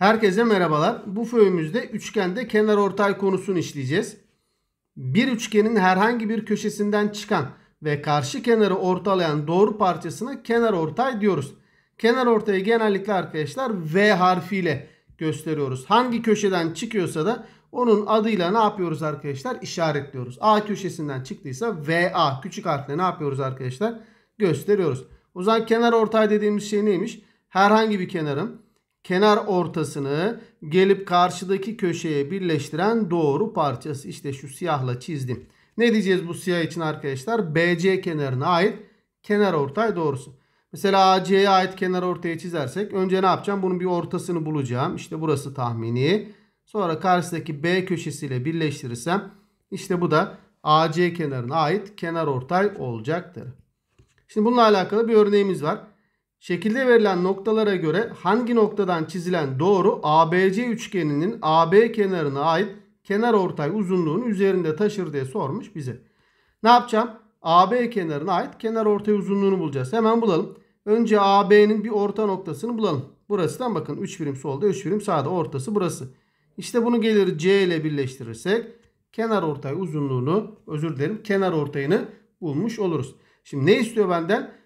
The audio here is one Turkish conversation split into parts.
Herkese merhabalar. Bu föyümüzde üçgende kenar ortay konusunu işleyeceğiz. Bir üçgenin herhangi bir köşesinden çıkan ve karşı kenarı ortalayan doğru parçasına kenar ortay diyoruz. Kenar ortayı genellikle arkadaşlar V harfiyle gösteriyoruz. Hangi köşeden çıkıyorsa da onun adıyla ne yapıyoruz arkadaşlar? İşaretliyoruz. A köşesinden çıktıysa VA küçük harfle ne yapıyoruz arkadaşlar? Gösteriyoruz. O zaman kenar ortay dediğimiz şey neymiş? Herhangi bir kenarın kenar ortasını gelip karşıdaki köşeye birleştiren doğru parçası. İşte şu siyahla çizdim. Ne diyeceğiz bu siyah için arkadaşlar? BC kenarına ait kenar ortay doğrusu. Mesela AC'ye ait kenar ortaya çizersek önce ne yapacağım? Bunun bir ortasını bulacağım. İşte burası tahmini. Sonra karşıdaki B köşesiyle birleştirirsem işte bu da AC kenarına ait kenar ortay olacaktır. Şimdi bununla alakalı bir örneğimiz var. Şekilde verilen noktalara göre hangi noktadan çizilen doğru ABC üçgeninin AB kenarına ait kenar ortay uzunluğunu üzerinde taşır diye sormuş bize. Ne yapacağım? AB kenarına ait kenar ortay uzunluğunu bulacağız. Hemen bulalım. Önce AB'nin bir orta noktasını bulalım. Burasından bakın 3 birim solda 3 birim sağda ortası burası. İşte bunu gelir C ile birleştirirsek kenar ortay uzunluğunu özür dilerim kenar ortayını bulmuş oluruz. Şimdi ne istiyor benden?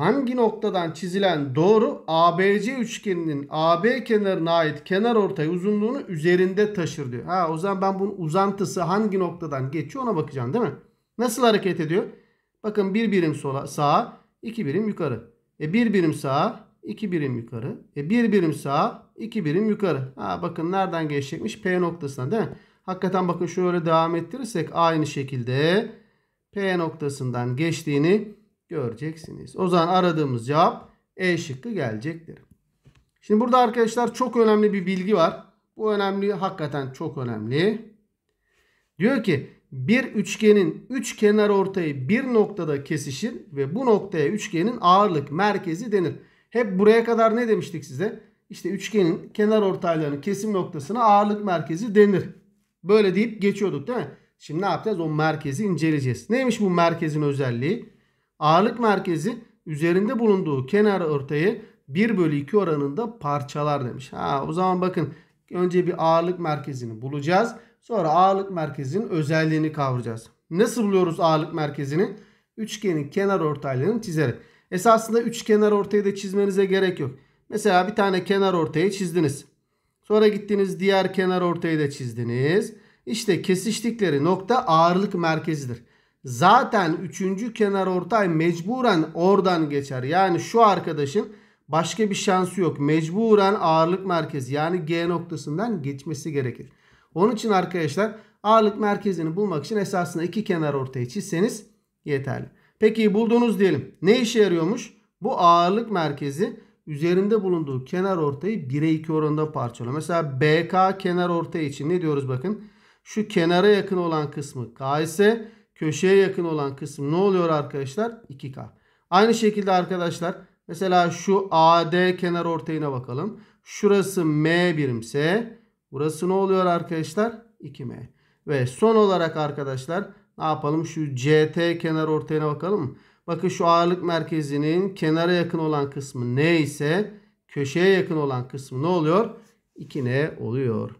hangi noktadan çizilen doğru ABC üçgeninin AB kenarına ait kenar ortay uzunluğunu üzerinde taşır diyor. Ha o zaman ben bunun uzantısı hangi noktadan geçiyor ona bakacağım değil mi? Nasıl hareket ediyor? Bakın bir birim sola, sağa, iki birim yukarı. E bir birim sağa, iki birim yukarı. E bir birim sağa, iki birim yukarı. Ha bakın nereden geçecekmiş? P noktasından değil mi? Hakikaten bakın şöyle devam ettirirsek aynı şekilde P noktasından geçtiğini göreceksiniz. O zaman aradığımız cevap E şıkkı gelecektir. Şimdi burada arkadaşlar çok önemli bir bilgi var. Bu önemli hakikaten çok önemli. Diyor ki bir üçgenin üç kenar ortayı bir noktada kesişir ve bu noktaya üçgenin ağırlık merkezi denir. Hep buraya kadar ne demiştik size? İşte üçgenin kenar ortaylarının kesim noktasına ağırlık merkezi denir. Böyle deyip geçiyorduk değil mi? Şimdi ne yapacağız? O merkezi inceleyeceğiz. Neymiş bu merkezin özelliği? Ağırlık merkezi üzerinde bulunduğu kenar ortayı 1 bölü 2 oranında parçalar demiş. Ha, o zaman bakın önce bir ağırlık merkezini bulacağız. Sonra ağırlık merkezinin özelliğini kavrayacağız. Nasıl buluyoruz ağırlık merkezini? Üçgenin kenar ortaylarını çizerek. Esasında üç kenar ortayı da çizmenize gerek yok. Mesela bir tane kenar ortayı çizdiniz. Sonra gittiniz diğer kenar ortayı da çizdiniz. İşte kesiştikleri nokta ağırlık merkezidir zaten üçüncü kenar ortay mecburen oradan geçer. Yani şu arkadaşın başka bir şansı yok. Mecburen ağırlık merkezi yani G noktasından geçmesi gerekir. Onun için arkadaşlar ağırlık merkezini bulmak için esasında iki kenar ortayı çizseniz yeterli. Peki buldunuz diyelim. Ne işe yarıyormuş? Bu ağırlık merkezi üzerinde bulunduğu kenar ortayı 1'e 2 oranında parçalıyor. Mesela BK kenar ortayı için ne diyoruz bakın. Şu kenara yakın olan kısmı K ise köşeye yakın olan kısım ne oluyor arkadaşlar? 2K. Aynı şekilde arkadaşlar mesela şu AD kenar ortayına bakalım. Şurası M birimse burası ne oluyor arkadaşlar? 2M. Ve son olarak arkadaşlar ne yapalım? Şu CT kenar ortayına bakalım. Bakın şu ağırlık merkezinin kenara yakın olan kısmı neyse köşeye yakın olan kısmı ne oluyor? 2N oluyor.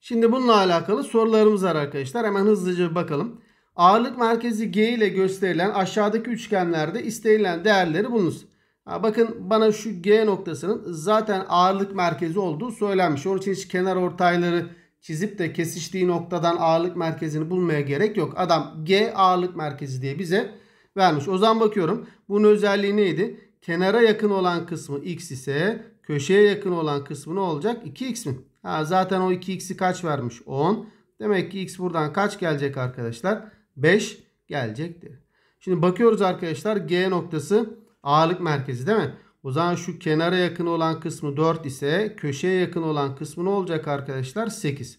Şimdi bununla alakalı sorularımız var arkadaşlar. Hemen hızlıca bir bakalım. Ağırlık merkezi G ile gösterilen aşağıdaki üçgenlerde istenilen değerleri bulunuz. bakın bana şu G noktasının zaten ağırlık merkezi olduğu söylenmiş. Onun için hiç kenar ortayları çizip de kesiştiği noktadan ağırlık merkezini bulmaya gerek yok. Adam G ağırlık merkezi diye bize vermiş. O zaman bakıyorum. Bunun özelliği neydi? Kenara yakın olan kısmı X ise köşeye yakın olan kısmı ne olacak? 2X mi? Ha, zaten o 2x'i kaç vermiş? 10. Demek ki x buradan kaç gelecek arkadaşlar? 5 gelecektir. Şimdi bakıyoruz arkadaşlar G noktası ağırlık merkezi değil mi? O zaman şu kenara yakın olan kısmı 4 ise köşeye yakın olan kısmı ne olacak arkadaşlar? 8.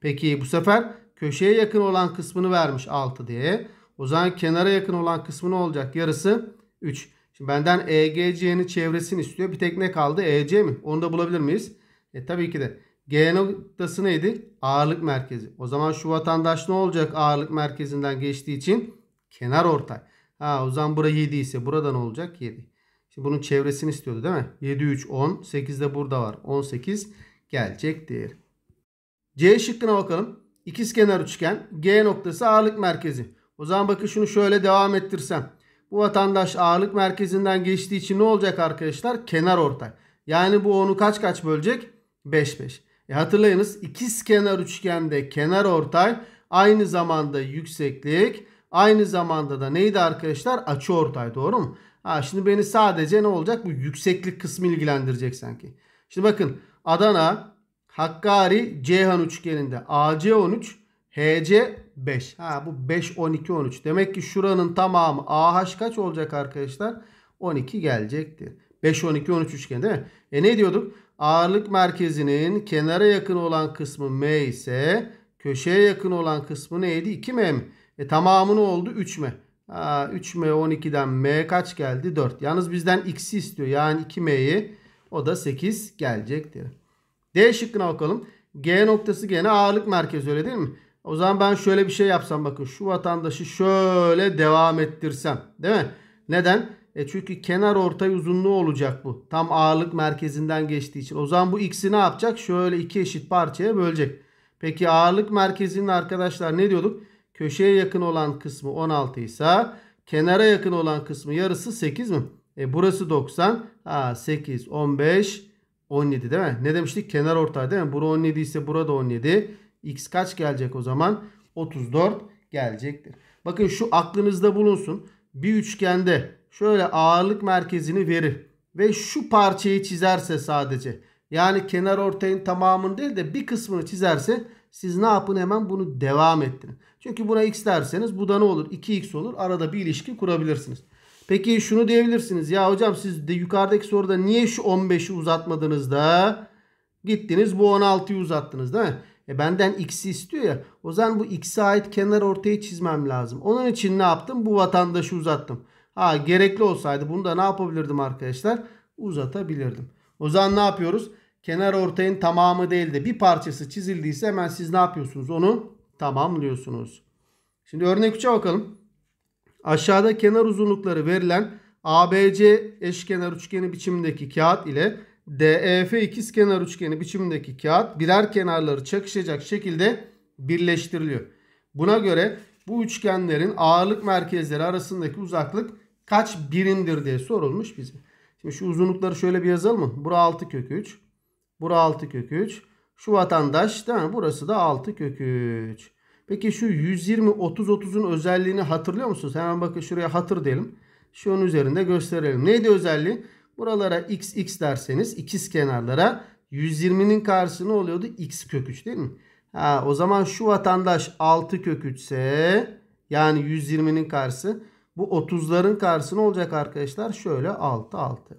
Peki bu sefer köşeye yakın olan kısmını vermiş 6 diye. O zaman kenara yakın olan kısmı ne olacak? Yarısı 3. Şimdi benden EGC'nin çevresini istiyor. Bir tek ne kaldı? EC mi? Onu da bulabilir miyiz? E tabii ki de. G noktası neydi? Ağırlık merkezi. O zaman şu vatandaş ne olacak ağırlık merkezinden geçtiği için? Kenar ortay. Ha o zaman bura 7 ise burada ne olacak? 7. Şimdi bunun çevresini istiyordu değil mi? 7, 3, 10. 8 de burada var. 18 gelecektir. C şıkkına bakalım. İkizkenar üçgen. G noktası ağırlık merkezi. O zaman bakın şunu şöyle devam ettirsem. Bu vatandaş ağırlık merkezinden geçtiği için ne olacak arkadaşlar? Kenar ortay. Yani bu onu kaç kaç bölecek? 5, 5. E hatırlayınız ikiz kenar üçgende kenar ortay aynı zamanda yükseklik aynı zamanda da neydi arkadaşlar açı ortay doğru mu? Ha, şimdi beni sadece ne olacak bu yükseklik kısmı ilgilendirecek sanki. Şimdi bakın Adana Hakkari Ceyhan üçgeninde AC13 HC 5. Ha bu 5 12 13. Demek ki şuranın tamamı AH kaç olacak arkadaşlar? 12 gelecektir. 5 12 13 üçgen değil mi? E ne diyorduk? Ağırlık merkezinin kenara yakın olan kısmı M ise köşeye yakın olan kısmı neydi? 2M mi? E tamamı ne oldu? 3M. Aa, 3M 12'den M kaç geldi? 4. Yalnız bizden X'i istiyor. Yani 2M'yi o da 8 gelecektir. D şıkkına bakalım. G noktası gene ağırlık merkezi öyle değil mi? O zaman ben şöyle bir şey yapsam bakın. Şu vatandaşı şöyle devam ettirsem. Değil mi? Neden? E çünkü kenar ortay uzunluğu olacak bu. Tam ağırlık merkezinden geçtiği için. O zaman bu x'i ne yapacak? Şöyle iki eşit parçaya bölecek. Peki ağırlık merkezinin arkadaşlar ne diyorduk? Köşeye yakın olan kısmı 16 ise kenara yakın olan kısmı yarısı 8 mi? E burası 90. Ha 8, 15, 17 değil mi? Ne demiştik? Kenar ortay değil mi? Bura 17 ise burada 17. X kaç gelecek o zaman? 34 gelecektir. Bakın şu aklınızda bulunsun. Bir üçgende şöyle ağırlık merkezini verir. Ve şu parçayı çizerse sadece yani kenar ortayın tamamını değil de bir kısmını çizerse siz ne yapın hemen bunu devam ettirin. Çünkü buna x derseniz bu da ne olur? 2x olur. Arada bir ilişki kurabilirsiniz. Peki şunu diyebilirsiniz. Ya hocam siz de yukarıdaki soruda niye şu 15'i uzatmadınız da gittiniz bu 16'yı uzattınız değil mi? E benden x'i istiyor ya. O zaman bu x'e ait kenar ortayı çizmem lazım. Onun için ne yaptım? Bu vatandaşı uzattım. Ha gerekli olsaydı bunu da ne yapabilirdim arkadaşlar? Uzatabilirdim. O zaman ne yapıyoruz? Kenar ortayın tamamı değil de bir parçası çizildiyse hemen siz ne yapıyorsunuz? Onu tamamlıyorsunuz. Şimdi örnek 3'e bakalım. Aşağıda kenar uzunlukları verilen ABC eşkenar üçgeni biçimindeki kağıt ile DEF ikizkenar üçgeni biçimindeki kağıt birer kenarları çakışacak şekilde birleştiriliyor. Buna göre bu üçgenlerin ağırlık merkezleri arasındaki uzaklık kaç birimdir diye sorulmuş bize. Şimdi şu uzunlukları şöyle bir yazalım mı? Bura 6 kök 3. Bura 6 kök 3. Şu vatandaş değil mi? Burası da 6 kök 3. Peki şu 120 30 30'un özelliğini hatırlıyor musunuz? Hemen bakın şuraya hatır diyelim. Şunun üzerinde gösterelim. Neydi özelliği? Buralara x x derseniz ikiz kenarlara 120'nin karşısı ne oluyordu? x kök 3 değil mi? Ha, o zaman şu vatandaş 6 kök 3 ise yani 120'nin karşısı bu 30'ların karşısı ne olacak arkadaşlar? Şöyle 6 6.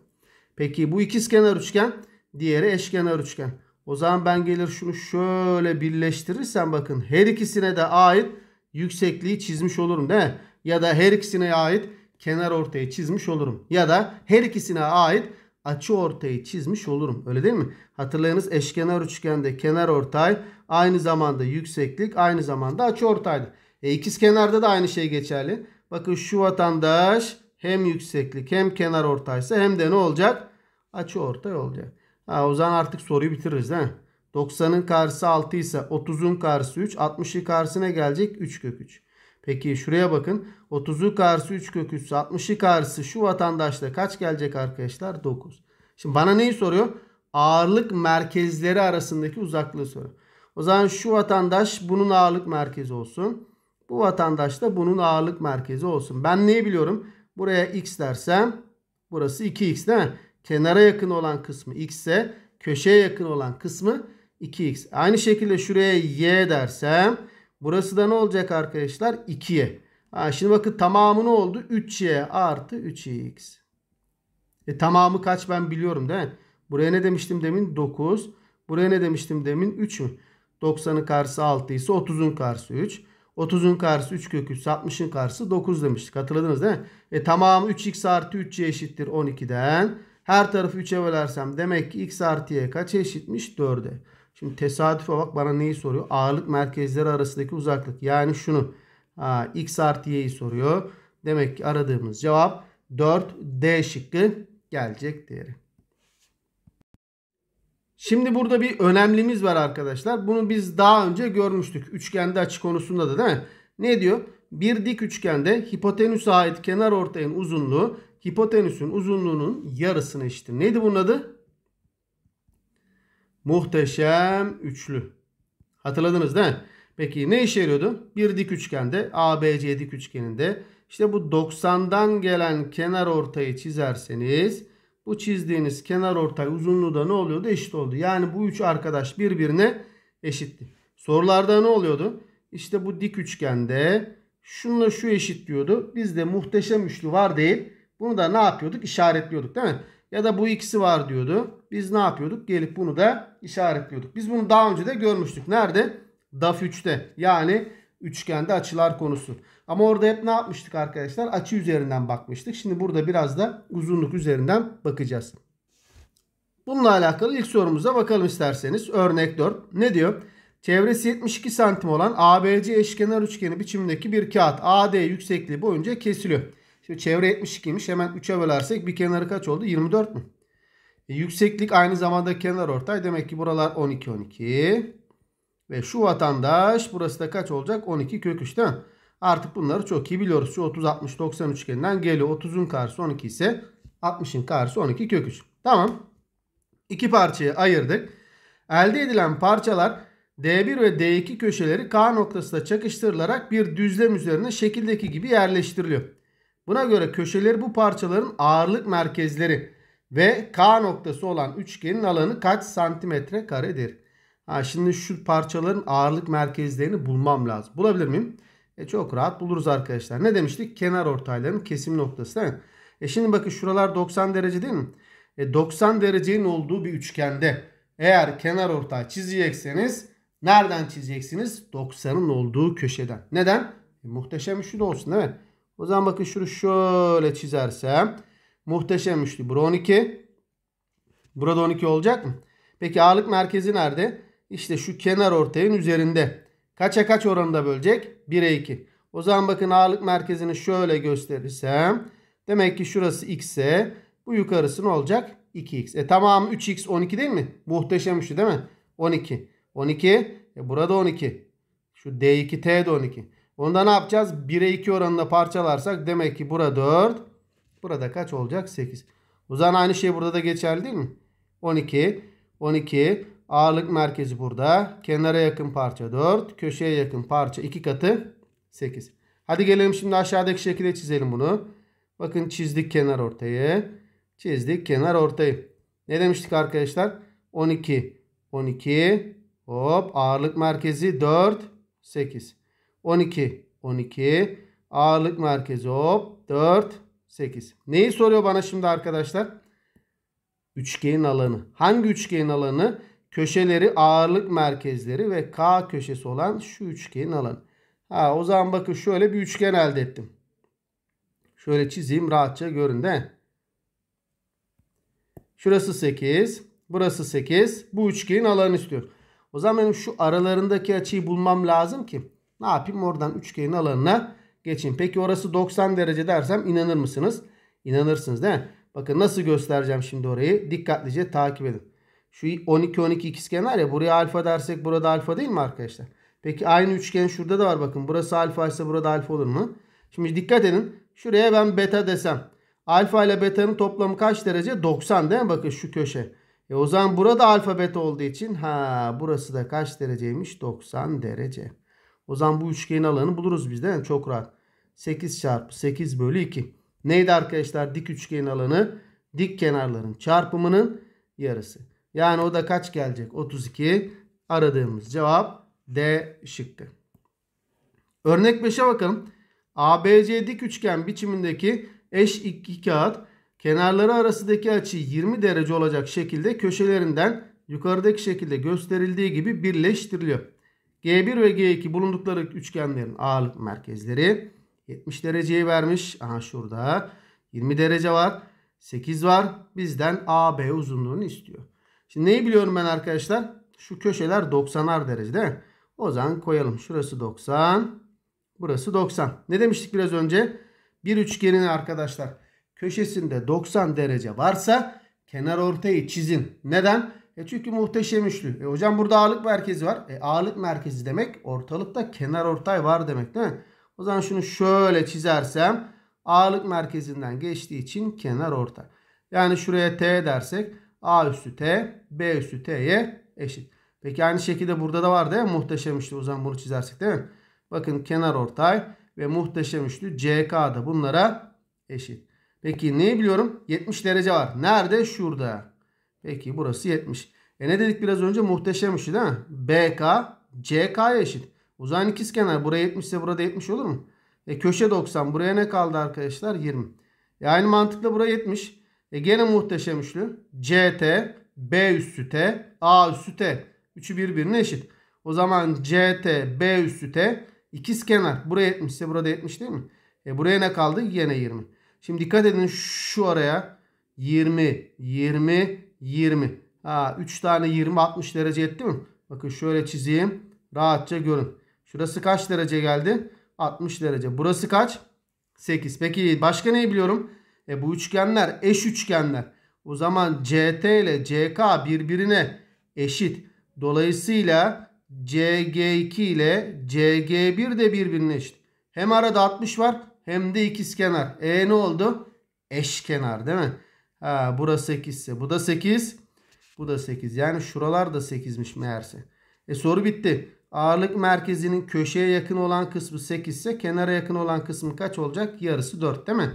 Peki bu ikizkenar üçgen diğeri eşkenar üçgen. O zaman ben gelir şunu şöyle birleştirirsem bakın her ikisine de ait yüksekliği çizmiş olurum değil mi? Ya da her ikisine ait kenar ortayı çizmiş olurum. Ya da her ikisine ait açı ortayı çizmiş olurum. Öyle değil mi? Hatırlayınız eşkenar üçgende kenar ortay Aynı zamanda yükseklik, aynı zamanda açıortaydı. E ikiz kenarda da aynı şey geçerli. Bakın şu vatandaş hem yükseklik hem kenar ortaysa hem de ne olacak? Açı ortay olacak. Ha, o zaman artık soruyu bitiririz değil mi? 90'ın karşısı 6 ise 30'un karşısı 3. 60'ın karşısına gelecek 3 kök 3. Peki şuraya bakın. 30'u karşısı 3 kök 3 ise 60'ı karşısı şu vatandaşla kaç gelecek arkadaşlar? 9. Şimdi bana neyi soruyor? Ağırlık merkezleri arasındaki uzaklığı soruyor. O zaman şu vatandaş bunun ağırlık merkezi olsun. Bu vatandaş da bunun ağırlık merkezi olsun. Ben neyi biliyorum? Buraya x dersem burası 2x değil mi? Kenara yakın olan kısmı x ise köşeye yakın olan kısmı 2x. Aynı şekilde şuraya y dersem burası da ne olacak arkadaşlar? 2y. Ha, şimdi bakın tamamı ne oldu? 3y artı 3x. E, tamamı kaç ben biliyorum değil mi? Buraya ne demiştim demin? 9. Buraya ne demiştim demin? 3 mü? 90'ın karşısı 6 ise 30'un karşısı 3. 30'un karşısı 3 kök 3 60'ın karşısı 9 demiştik. Hatırladınız değil mi? E tamamı 3x artı 3y eşittir 12'den. Her tarafı 3'e bölersem demek ki x artı y kaç eşitmiş? 4'e. Şimdi tesadüfe bak bana neyi soruyor? Ağırlık merkezleri arasındaki uzaklık. Yani şunu. Ha, x artı y'yi soruyor. Demek ki aradığımız cevap 4D şıkkı gelecek değeri. Şimdi burada bir önemlimiz var arkadaşlar. Bunu biz daha önce görmüştük. Üçgende açı konusunda da değil mi? Ne diyor? Bir dik üçgende hipotenüse ait kenar ortayın uzunluğu hipotenüsün uzunluğunun yarısına eşittir. Neydi bunun adı? Muhteşem üçlü. Hatırladınız değil mi? Peki ne işe yarıyordu? Bir dik üçgende ABC dik üçgeninde işte bu 90'dan gelen kenar ortayı çizerseniz bu çizdiğiniz kenar ortay uzunluğu da ne oluyordu? Eşit oldu. Yani bu üç arkadaş birbirine eşitti. Sorularda ne oluyordu? İşte bu dik üçgende şunla şu eşit diyordu. Bizde muhteşem üçlü var değil. Bunu da ne yapıyorduk? İşaretliyorduk değil mi? Ya da bu ikisi var diyordu. Biz ne yapıyorduk? Gelip bunu da işaretliyorduk. Biz bunu daha önce de görmüştük. Nerede? DAF 3'te. Yani üçgende açılar konusu. Ama orada hep ne yapmıştık arkadaşlar? Açı üzerinden bakmıştık. Şimdi burada biraz da uzunluk üzerinden bakacağız. Bununla alakalı ilk sorumuza bakalım isterseniz. Örnek 4. Ne diyor? Çevresi 72 santim olan ABC eşkenar üçgeni biçimindeki bir kağıt AD yüksekliği boyunca kesiliyor. Şimdi çevre 72'ymiş. Hemen 3'e bölersek bir kenarı kaç oldu? 24 mü? E, yükseklik aynı zamanda kenar ortay. Demek ki buralar 12 12. Ve şu vatandaş burası da kaç olacak? 12 kök 3 değil mi? Artık bunları çok iyi biliyoruz. Şu 30, 60, 90 üçgeninden geliyor. 30'un karşısı 12 ise 60'ın karşısı 12 kök 3. Tamam. İki parçayı ayırdık. Elde edilen parçalar D1 ve D2 köşeleri K noktasında çakıştırılarak bir düzlem üzerine şekildeki gibi yerleştiriliyor. Buna göre köşeleri bu parçaların ağırlık merkezleri ve K noktası olan üçgenin alanı kaç santimetre karedir? Ha, şimdi şu parçaların ağırlık merkezlerini bulmam lazım. Bulabilir miyim? E, çok rahat buluruz arkadaşlar. Ne demiştik? Kenar ortayların kesim noktası değil mi? E şimdi bakın şuralar 90 derece değil mi? E 90 derecenin olduğu bir üçgende eğer kenar ortay çizecekseniz nereden çizeceksiniz? 90'ın olduğu köşeden. Neden? E, muhteşem üçlü de olsun değil mi? O zaman bakın şunu şöyle çizersem muhteşem üçlü. Bura 12. Burada 12 olacak mı? Peki ağırlık merkezi nerede? İşte şu kenar ortayın üzerinde. Kaça kaç oranda bölecek? 1'e 2. O zaman bakın ağırlık merkezini şöyle gösterirsem. Demek ki şurası x ise bu yukarısı ne olacak? 2x. E tamam 3x 12 değil mi? Muhteşem üçlü değil mi? 12. 12. E burada 12. Şu D2T de 12. Onda ne yapacağız? 1'e 2 oranında parçalarsak demek ki burada 4. Burada kaç olacak? 8. O zaman aynı şey burada da geçerli değil mi? 12. 12. Ağırlık merkezi burada. Kenara yakın parça 4. Köşeye yakın parça 2 katı 8. Hadi gelelim şimdi aşağıdaki şekilde çizelim bunu. Bakın çizdik kenar ortayı. Çizdik kenar ortayı. Ne demiştik arkadaşlar? 12. 12. Hop ağırlık merkezi 4. 8. 12. 12. Ağırlık merkezi hop 4. 8. Neyi soruyor bana şimdi arkadaşlar? Üçgenin alanı. Hangi üçgenin alanı? köşeleri ağırlık merkezleri ve K köşesi olan şu üçgenin alanı. Ha, o zaman bakın şöyle bir üçgen elde ettim. Şöyle çizeyim rahatça görün de. Şurası 8. Burası 8. Bu üçgenin alanı istiyor. O zaman benim şu aralarındaki açıyı bulmam lazım ki. Ne yapayım oradan üçgenin alanına geçeyim. Peki orası 90 derece dersem inanır mısınız? İnanırsınız değil mi? Bakın nasıl göstereceğim şimdi orayı. Dikkatlice takip edin. Şu 12 12 ikizkenar ya buraya alfa dersek burada alfa değil mi arkadaşlar? Peki aynı üçgen şurada da var bakın. Burası alfa ise burada alfa olur mu? Şimdi dikkat edin. Şuraya ben beta desem. Alfa ile beta'nın toplamı kaç derece? 90 değil mi? Bakın şu köşe. E o zaman burada alfa beta olduğu için ha burası da kaç dereceymiş? 90 derece. O zaman bu üçgenin alanı buluruz biz değil mi? Çok rahat. 8 çarpı 8 bölü 2. Neydi arkadaşlar? Dik üçgenin alanı dik kenarların çarpımının yarısı. Yani o da kaç gelecek? 32. Aradığımız cevap D şıktı. Örnek 5'e bakalım. ABC dik üçgen biçimindeki eş iki kağıt kenarları arasındaki açı 20 derece olacak şekilde köşelerinden yukarıdaki şekilde gösterildiği gibi birleştiriliyor. G1 ve G2 bulundukları üçgenlerin ağırlık merkezleri 70 dereceyi vermiş. Aha şurada 20 derece var. 8 var. Bizden AB uzunluğunu istiyor. Şimdi neyi biliyorum ben arkadaşlar? Şu köşeler 90'ar derece değil mi? O zaman koyalım. Şurası 90. Burası 90. Ne demiştik biraz önce? Bir üçgenin arkadaşlar köşesinde 90 derece varsa kenar ortayı çizin. Neden? E çünkü muhteşem üçlü. E hocam burada ağırlık merkezi var. E ağırlık merkezi demek ortalıkta kenar ortay var demek değil mi? O zaman şunu şöyle çizersem ağırlık merkezinden geçtiği için kenar ortay. Yani şuraya T dersek A üstü T, B üstü T'ye eşit. Peki aynı şekilde burada da var değil Muhteşem üçlü o zaman bunu çizersek değil mi? Bakın kenar ortay ve muhteşem üçlü CK da bunlara eşit. Peki neyi biliyorum? 70 derece var. Nerede? Şurada. Peki burası 70. E ne dedik biraz önce? Muhteşem üçlü değil mi? BK, CK'ya eşit. O zaman kenar, Buraya 70 ise burada 70 olur mu? E köşe 90. Buraya ne kaldı arkadaşlar? 20. E aynı mantıkla buraya 70. E gene muhteşem üçlü. CT, B üstü T, A üstü T. Üçü birbirine eşit. O zaman CT, B üstü T ikiz kenar. Buraya 70 ise burada 70 değil mi? E buraya ne kaldı? Yine 20. Şimdi dikkat edin şu araya 20, 20, 20. Ha, 3 tane 20 60 derece etti mi? Bakın şöyle çizeyim. Rahatça görün. Şurası kaç derece geldi? 60 derece. Burası kaç? 8. Peki başka neyi biliyorum? E bu üçgenler eş üçgenler. O zaman CT ile CK birbirine eşit. Dolayısıyla CG2 ile CG1 de birbirine eşit. Hem arada 60 var hem de ikizkenar. E ne oldu? Eşkenar değil mi? Ha, burası 8 ise bu da 8. Bu da 8. Yani şuralar da 8'miş meğerse. E soru bitti. Ağırlık merkezinin köşeye yakın olan kısmı 8 ise kenara yakın olan kısmı kaç olacak? Yarısı 4 değil mi?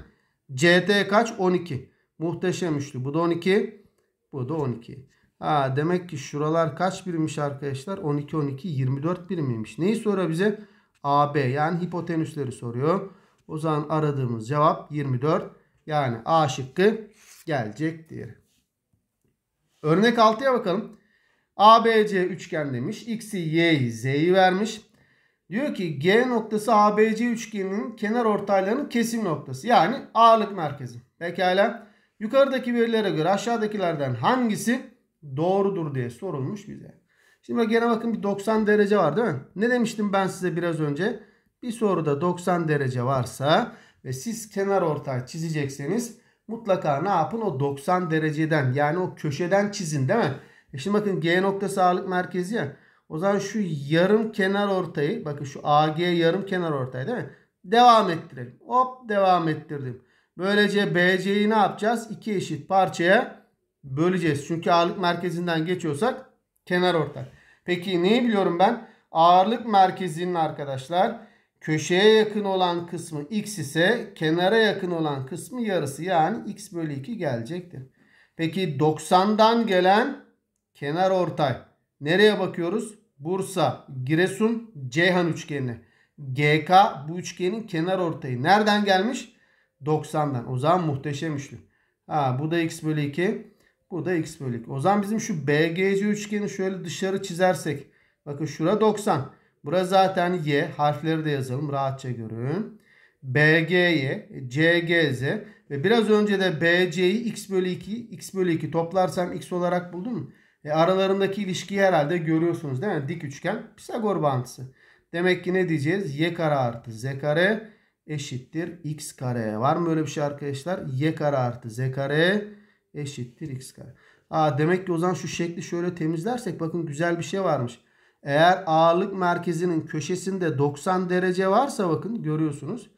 CT kaç? 12. Muhteşem üçlü. Bu da 12. Bu da 12. Ha, demek ki şuralar kaç birmiş arkadaşlar? 12, 12, 24 birimiymiş. Neyi soruyor bize? AB yani hipotenüsleri soruyor. O zaman aradığımız cevap 24. Yani A şıkkı gelecektir. Örnek 6'ya bakalım. ABC üçgen demiş. X'i, Y'yi, Z'yi vermiş. Diyor ki G noktası ABC üçgeninin kenar ortaylarının kesim noktası. Yani ağırlık merkezi. Pekala. Yukarıdaki verilere göre aşağıdakilerden hangisi doğrudur diye sorulmuş bize. Şimdi gene bakın bir 90 derece var değil mi? Ne demiştim ben size biraz önce? Bir soruda 90 derece varsa ve siz kenar ortay çizecekseniz mutlaka ne yapın? O 90 dereceden yani o köşeden çizin değil mi? E şimdi bakın G noktası ağırlık merkezi ya. O zaman şu yarım kenar ortayı bakın şu AG yarım kenar ortay değil mi? Devam ettirelim. Hop devam ettirdim. Böylece BC'yi ne yapacağız? İki eşit parçaya böleceğiz. Çünkü ağırlık merkezinden geçiyorsak kenar ortay. Peki neyi biliyorum ben? Ağırlık merkezinin arkadaşlar köşeye yakın olan kısmı x ise kenara yakın olan kısmı yarısı. Yani x bölü 2 gelecektir. Peki 90'dan gelen kenar ortay. Nereye bakıyoruz? Bursa, Giresun, Ceyhan üçgeni. GK bu üçgenin kenar ortayı. Nereden gelmiş? 90'dan. O zaman muhteşem üçlü. Ha, bu da x bölü 2. Bu da x bölü 2. O zaman bizim şu BGC üçgeni şöyle dışarı çizersek. Bakın şura 90. Bura zaten y. Harfleri de yazalım. Rahatça görün. BG'ye, CGZ ve biraz önce de BC'yi x bölü 2, x bölü 2 toplarsam x olarak buldum. E, aralarındaki ilişkiyi herhalde görüyorsunuz değil mi? Dik üçgen Pisagor bağıntısı. Demek ki ne diyeceğiz? Y kare artı Z kare eşittir x kare. Var mı böyle bir şey arkadaşlar? Y kare artı Z kare eşittir x kare. Aa, demek ki o zaman şu şekli şöyle temizlersek bakın güzel bir şey varmış. Eğer ağırlık merkezinin köşesinde 90 derece varsa bakın görüyorsunuz.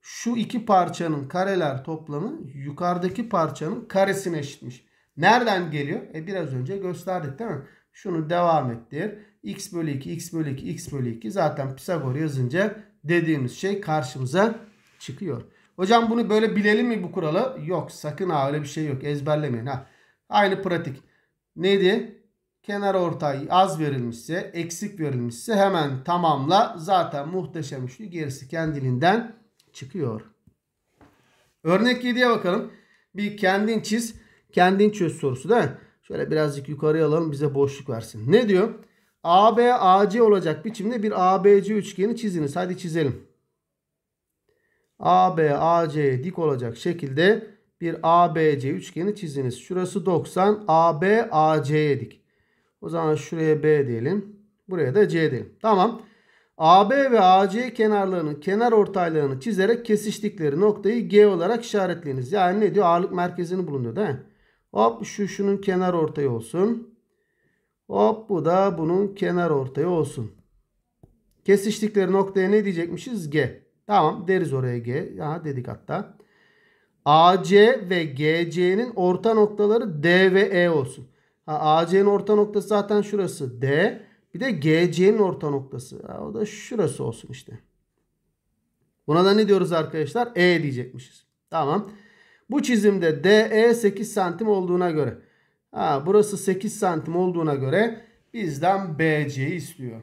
Şu iki parçanın kareler toplamı yukarıdaki parçanın karesine eşitmiş. Nereden geliyor? E biraz önce gösterdik değil mi? Şunu devam ettir. x bölü 2, x bölü 2, x bölü 2 zaten Pisagor yazınca dediğimiz şey karşımıza çıkıyor. Hocam bunu böyle bilelim mi bu kuralı? Yok sakın ha öyle bir şey yok. Ezberlemeyin ha. Aynı pratik. Neydi? Kenar ortay az verilmişse, eksik verilmişse hemen tamamla. Zaten muhteşem üçlü gerisi kendiliğinden çıkıyor. Örnek 7'ye bakalım. Bir kendin çiz. Kendin çöz sorusu değil mi? Şöyle birazcık yukarıya alalım bize boşluk versin. Ne diyor? AB AC olacak biçimde bir ABC üçgeni çiziniz. Hadi çizelim. AB AC'ye dik olacak şekilde bir ABC üçgeni çiziniz. Şurası 90, AB AC'ye dik. O zaman şuraya B diyelim. Buraya da C diyelim. Tamam. AB ve AC kenarlarının kenar ortaylarını çizerek kesiştikleri noktayı G olarak işaretleyiniz. Yani ne diyor? Ağırlık merkezini bulun diyor değil mi? Hop şu şunun kenar ortayı olsun. Hop bu da bunun kenar ortayı olsun. Kesiştikleri noktaya ne diyecekmişiz? G. Tamam deriz oraya G. Aha dedik hatta. AC ve GC'nin orta noktaları D ve E olsun. AC'nin orta noktası zaten şurası D. Bir de GC'nin orta noktası. Ha, o da şurası olsun işte. Buna da ne diyoruz arkadaşlar? E diyecekmişiz. Tamam. Bu çizimde DE 8 santim olduğuna göre. Ha, burası 8 santim olduğuna göre bizden BC'yi istiyor.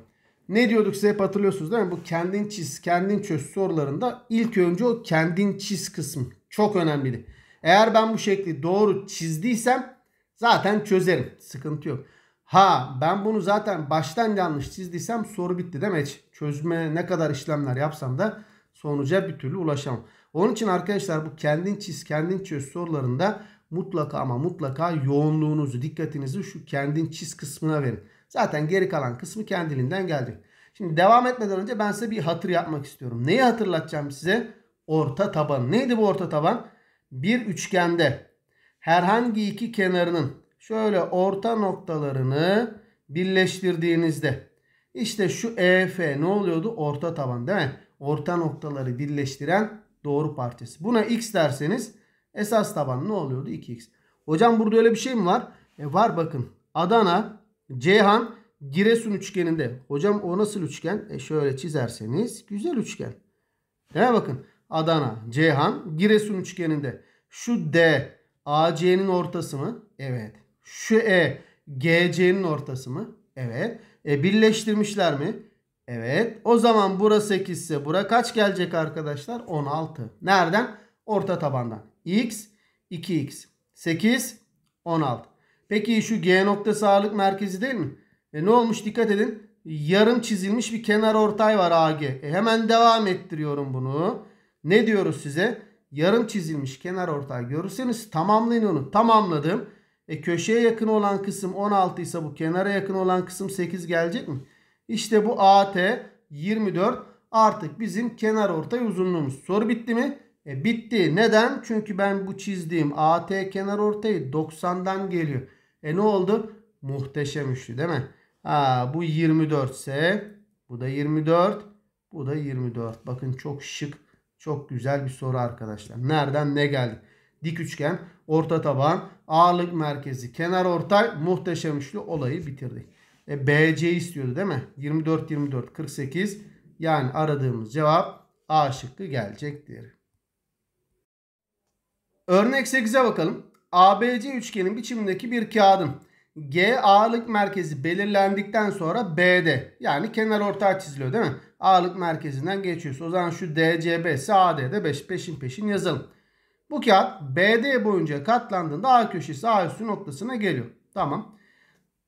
Ne diyorduk size hep hatırlıyorsunuz değil mi? Bu kendin çiz, kendin çöz sorularında ilk önce o kendin çiz kısmı çok önemli. Eğer ben bu şekli doğru çizdiysem zaten çözerim. Sıkıntı yok. Ha ben bunu zaten baştan yanlış çizdiysem soru bitti demek. Çözme ne kadar işlemler yapsam da sonuca bir türlü ulaşamam. Onun için arkadaşlar bu kendin çiz kendin çöz sorularında mutlaka ama mutlaka yoğunluğunuzu dikkatinizi şu kendin çiz kısmına verin. Zaten geri kalan kısmı kendiliğinden geldi. Şimdi devam etmeden önce ben size bir hatır yapmak istiyorum. Neyi hatırlatacağım size? Orta taban. Neydi bu orta taban? Bir üçgende herhangi iki kenarının şöyle orta noktalarını birleştirdiğinizde işte şu EF ne oluyordu? Orta taban değil mi? Orta noktaları birleştiren doğru parçası. Buna x derseniz esas taban ne oluyordu? 2x. Hocam burada öyle bir şey mi var? E var bakın. Adana, Ceyhan, Giresun üçgeninde. Hocam o nasıl üçgen? E şöyle çizerseniz güzel üçgen. Değil mi? Bakın Adana, Ceyhan, Giresun üçgeninde. Şu D, AC'nin ortası mı? Evet. Şu E, GC'nin ortası mı? Evet. E birleştirmişler mi? Evet. O zaman bura 8 ise bura kaç gelecek arkadaşlar? 16. Nereden? Orta tabandan. X 2x. 8 16. Peki şu G noktası ağırlık merkezi değil mi? E ne olmuş dikkat edin. Yarım çizilmiş bir kenar ortay var AG. E hemen devam ettiriyorum bunu. Ne diyoruz size? Yarım çizilmiş kenar ortay görürseniz tamamlayın onu. Tamamladım. E köşeye yakın olan kısım 16 ise bu kenara yakın olan kısım 8 gelecek mi? İşte bu AT 24 artık bizim kenar ortay uzunluğumuz. Soru bitti mi? E, bitti. Neden? Çünkü ben bu çizdiğim AT kenar ortayı 90'dan geliyor. E ne oldu? Muhteşem üçlü değil mi? Ha, bu 24 ise bu da 24. Bu da 24. Bakın çok şık, çok güzel bir soru arkadaşlar. Nereden ne geldi? Dik üçgen, orta taban, ağırlık merkezi, kenar ortay muhteşem üçlü olayı bitirdik. E, BC istiyordu değil mi? 24, 24, 48. Yani aradığımız cevap A şıkkı gelecektir. Örnek 8'e bakalım. ABC üçgenin biçimindeki bir kağıdın G ağırlık merkezi belirlendikten sonra BD, yani kenar ortağı çiziliyor değil mi? Ağırlık merkezinden geçiyoruz. O zaman şu DCB ise AD'de 5 peşin peşin yazalım. Bu kağıt BD boyunca katlandığında A köşesi A üstü noktasına geliyor. Tamam.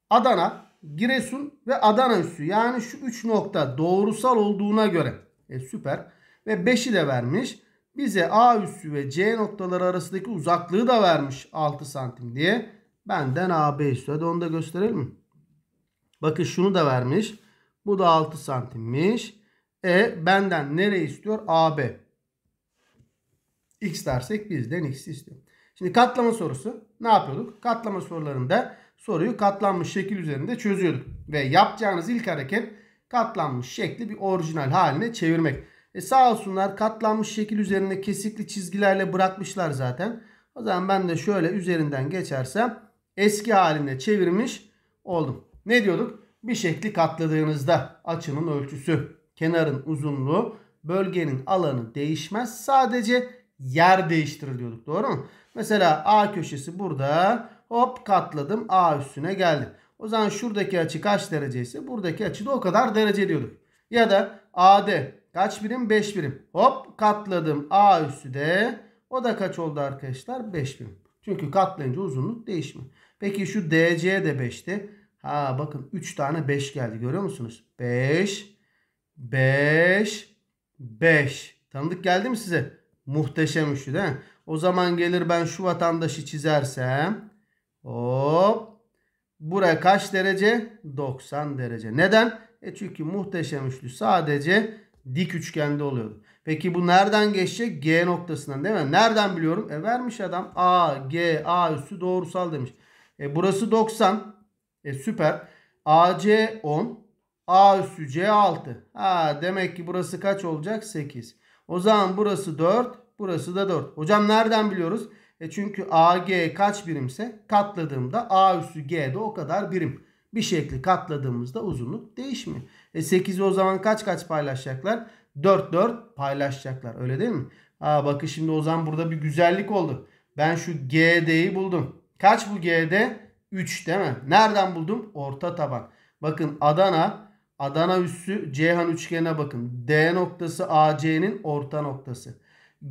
Adana Giresun ve Adana üssü. Yani şu 3 nokta doğrusal olduğuna göre. E süper. Ve 5'i de vermiş. Bize A üssü ve C noktaları arasındaki uzaklığı da vermiş 6 santim diye. Benden AB üssü. Hadi onu da gösterelim mi? Bakın şunu da vermiş. Bu da 6 santimmiş. E benden nereyi istiyor? A B X dersek bizden x'i istiyor. Şimdi katlama sorusu ne yapıyorduk? Katlama sorularında soruyu katlanmış şekil üzerinde çözüyorduk. Ve yapacağınız ilk hareket katlanmış şekli bir orijinal haline çevirmek. E sağ olsunlar katlanmış şekil üzerinde kesikli çizgilerle bırakmışlar zaten. O zaman ben de şöyle üzerinden geçersem eski haline çevirmiş oldum. Ne diyorduk? Bir şekli katladığınızda açının ölçüsü, kenarın uzunluğu, bölgenin alanı değişmez. Sadece yer değiştirir diyorduk. Doğru mu? Mesela A köşesi burada. Hop katladım. A üstüne geldim. O zaman şuradaki açı kaç dereceyse buradaki açı da o kadar derece diyorduk. Ya da AD kaç birim? 5 birim. Hop katladım. A üstü de o da kaç oldu arkadaşlar? 5 birim. Çünkü katlayınca uzunluk değişmiyor. Peki şu DC de 5'ti. Ha bakın 3 tane 5 geldi görüyor musunuz? 5, 5, 5. Tanıdık geldi mi size? Muhteşem üçlü değil mi? O zaman gelir ben şu vatandaşı çizersem Hop. Buraya kaç derece? 90 derece. Neden? E çünkü muhteşem üçlü sadece dik üçgende oluyordu. Peki bu nereden geçecek? G noktasından değil mi? Nereden biliyorum? E vermiş adam A, G, A üssü doğrusal demiş. E burası 90. E süper. AC 10. A üssü C 6. Ha demek ki burası kaç olacak? 8. O zaman burası 4. Burası da 4. Hocam nereden biliyoruz? E çünkü AG kaç birimse katladığımda A üssü G de o kadar birim. Bir şekli katladığımızda uzunluk değişmiyor. E 8'i o zaman kaç kaç paylaşacaklar? 4 4 paylaşacaklar. Öyle değil mi? Aa bakın şimdi o zaman burada bir güzellik oldu. Ben şu GD'yi buldum. Kaç bu GD? 3 değil mi? Nereden buldum? Orta taban. Bakın Adana Adana üssü Ceyhan üçgenine bakın. D noktası AC'nin orta noktası.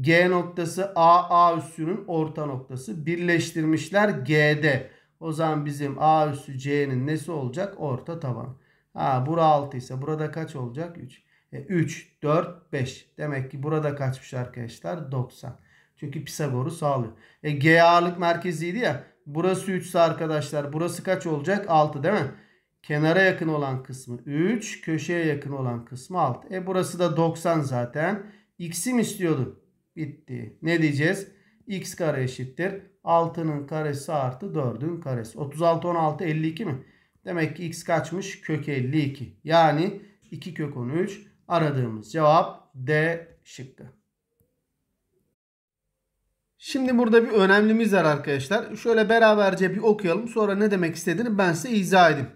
G noktası A A üssünün orta noktası. Birleştirmişler G'de. O zaman bizim A üssü C'nin nesi olacak? Orta taban. Ha bura 6 ise burada kaç olacak? 3. E, 3, 4, 5. Demek ki burada kaçmış arkadaşlar? 90. Çünkü Pisagor'u sağlıyor. E, G ağırlık merkeziydi ya. Burası 3 ise arkadaşlar burası kaç olacak? 6 değil mi? Kenara yakın olan kısmı 3. Köşeye yakın olan kısmı 6. E burası da 90 zaten. X'im mi istiyordu? Bitti. Ne diyeceğiz? X kare eşittir. 6'nın karesi artı 4'ün karesi. 36, 16, 52 mi? Demek ki x kaçmış? Kök 52. Yani 2 kök 13. Aradığımız cevap D şıkkı. Şimdi burada bir önemlimiz var arkadaşlar. Şöyle beraberce bir okuyalım. Sonra ne demek istediğini ben size izah edeyim.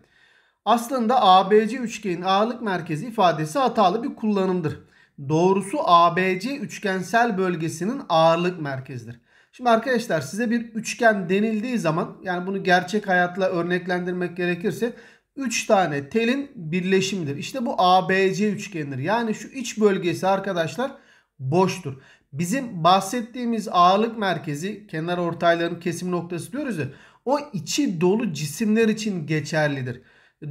Aslında ABC üçgenin ağırlık merkezi ifadesi hatalı bir kullanımdır doğrusu ABC üçgensel bölgesinin ağırlık merkezidir. Şimdi arkadaşlar size bir üçgen denildiği zaman yani bunu gerçek hayatla örneklendirmek gerekirse 3 tane telin birleşimidir. İşte bu ABC üçgenidir. Yani şu iç bölgesi arkadaşlar boştur. Bizim bahsettiğimiz ağırlık merkezi kenar ortayların kesim noktası diyoruz ya o içi dolu cisimler için geçerlidir.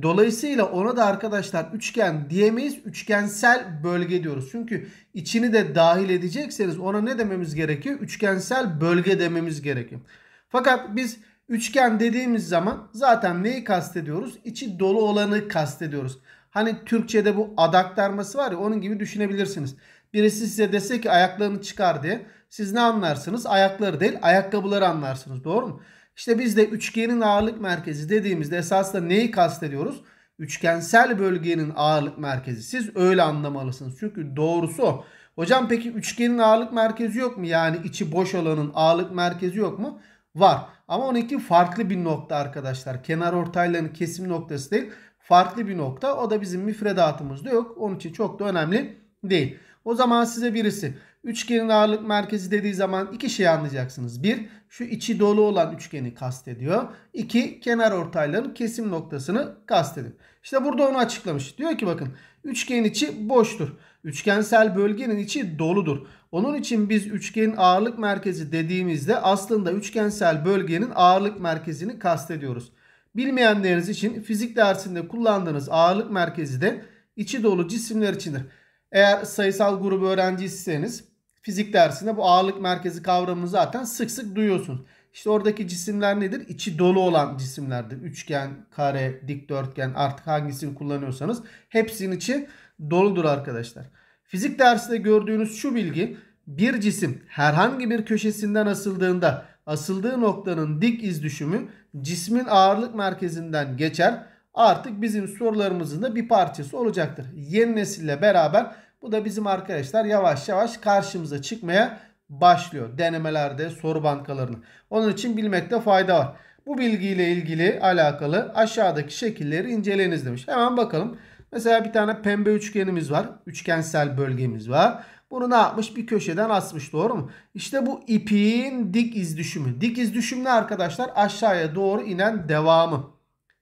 Dolayısıyla ona da arkadaşlar üçgen diyemeyiz. Üçgensel bölge diyoruz. Çünkü içini de dahil edecekseniz ona ne dememiz gerekiyor? Üçgensel bölge dememiz gerekiyor. Fakat biz üçgen dediğimiz zaman zaten neyi kastediyoruz? İçi dolu olanı kastediyoruz. Hani Türkçe'de bu adaktarması var ya onun gibi düşünebilirsiniz. Birisi size dese ki ayaklarını çıkar diye. Siz ne anlarsınız? Ayakları değil ayakkabıları anlarsınız. Doğru mu? İşte biz de üçgenin ağırlık merkezi dediğimizde esasında neyi kastediyoruz? Üçgensel bölgenin ağırlık merkezi. Siz öyle anlamalısınız. Çünkü doğrusu o. Hocam peki üçgenin ağırlık merkezi yok mu? Yani içi boş olanın ağırlık merkezi yok mu? Var. Ama onunki farklı bir nokta arkadaşlar. Kenar ortayların kesim noktası değil. Farklı bir nokta. O da bizim müfredatımızda yok. Onun için çok da önemli değil. O zaman size birisi Üçgenin ağırlık merkezi dediği zaman iki şey anlayacaksınız. Bir, şu içi dolu olan üçgeni kastediyor. İki, kenar ortayların kesim noktasını kastediyor. İşte burada onu açıklamış. Diyor ki bakın üçgenin içi boştur. Üçgensel bölgenin içi doludur. Onun için biz üçgenin ağırlık merkezi dediğimizde aslında üçgensel bölgenin ağırlık merkezini kastediyoruz. Bilmeyenleriniz için fizik dersinde kullandığınız ağırlık merkezi de içi dolu cisimler içindir. Eğer sayısal grubu öğrenciyseniz, Fizik dersinde bu ağırlık merkezi kavramını zaten sık sık duyuyorsunuz. İşte oradaki cisimler nedir? İçi dolu olan cisimlerdir. Üçgen, kare, dikdörtgen artık hangisini kullanıyorsanız hepsinin içi doludur arkadaşlar. Fizik dersinde gördüğünüz şu bilgi bir cisim herhangi bir köşesinden asıldığında asıldığı noktanın dik iz düşümü cismin ağırlık merkezinden geçer. Artık bizim sorularımızın da bir parçası olacaktır. Yeni nesille beraber bu da bizim arkadaşlar yavaş yavaş karşımıza çıkmaya başlıyor. Denemelerde soru bankalarını. Onun için bilmekte fayda var. Bu bilgiyle ilgili alakalı aşağıdaki şekilleri inceleyiniz demiş. Hemen bakalım. Mesela bir tane pembe üçgenimiz var. Üçgensel bölgemiz var. Bunu ne yapmış? Bir köşeden asmış doğru mu? İşte bu ipin dik iz düşümü. Dik iz düşüm ne arkadaşlar? Aşağıya doğru inen devamı.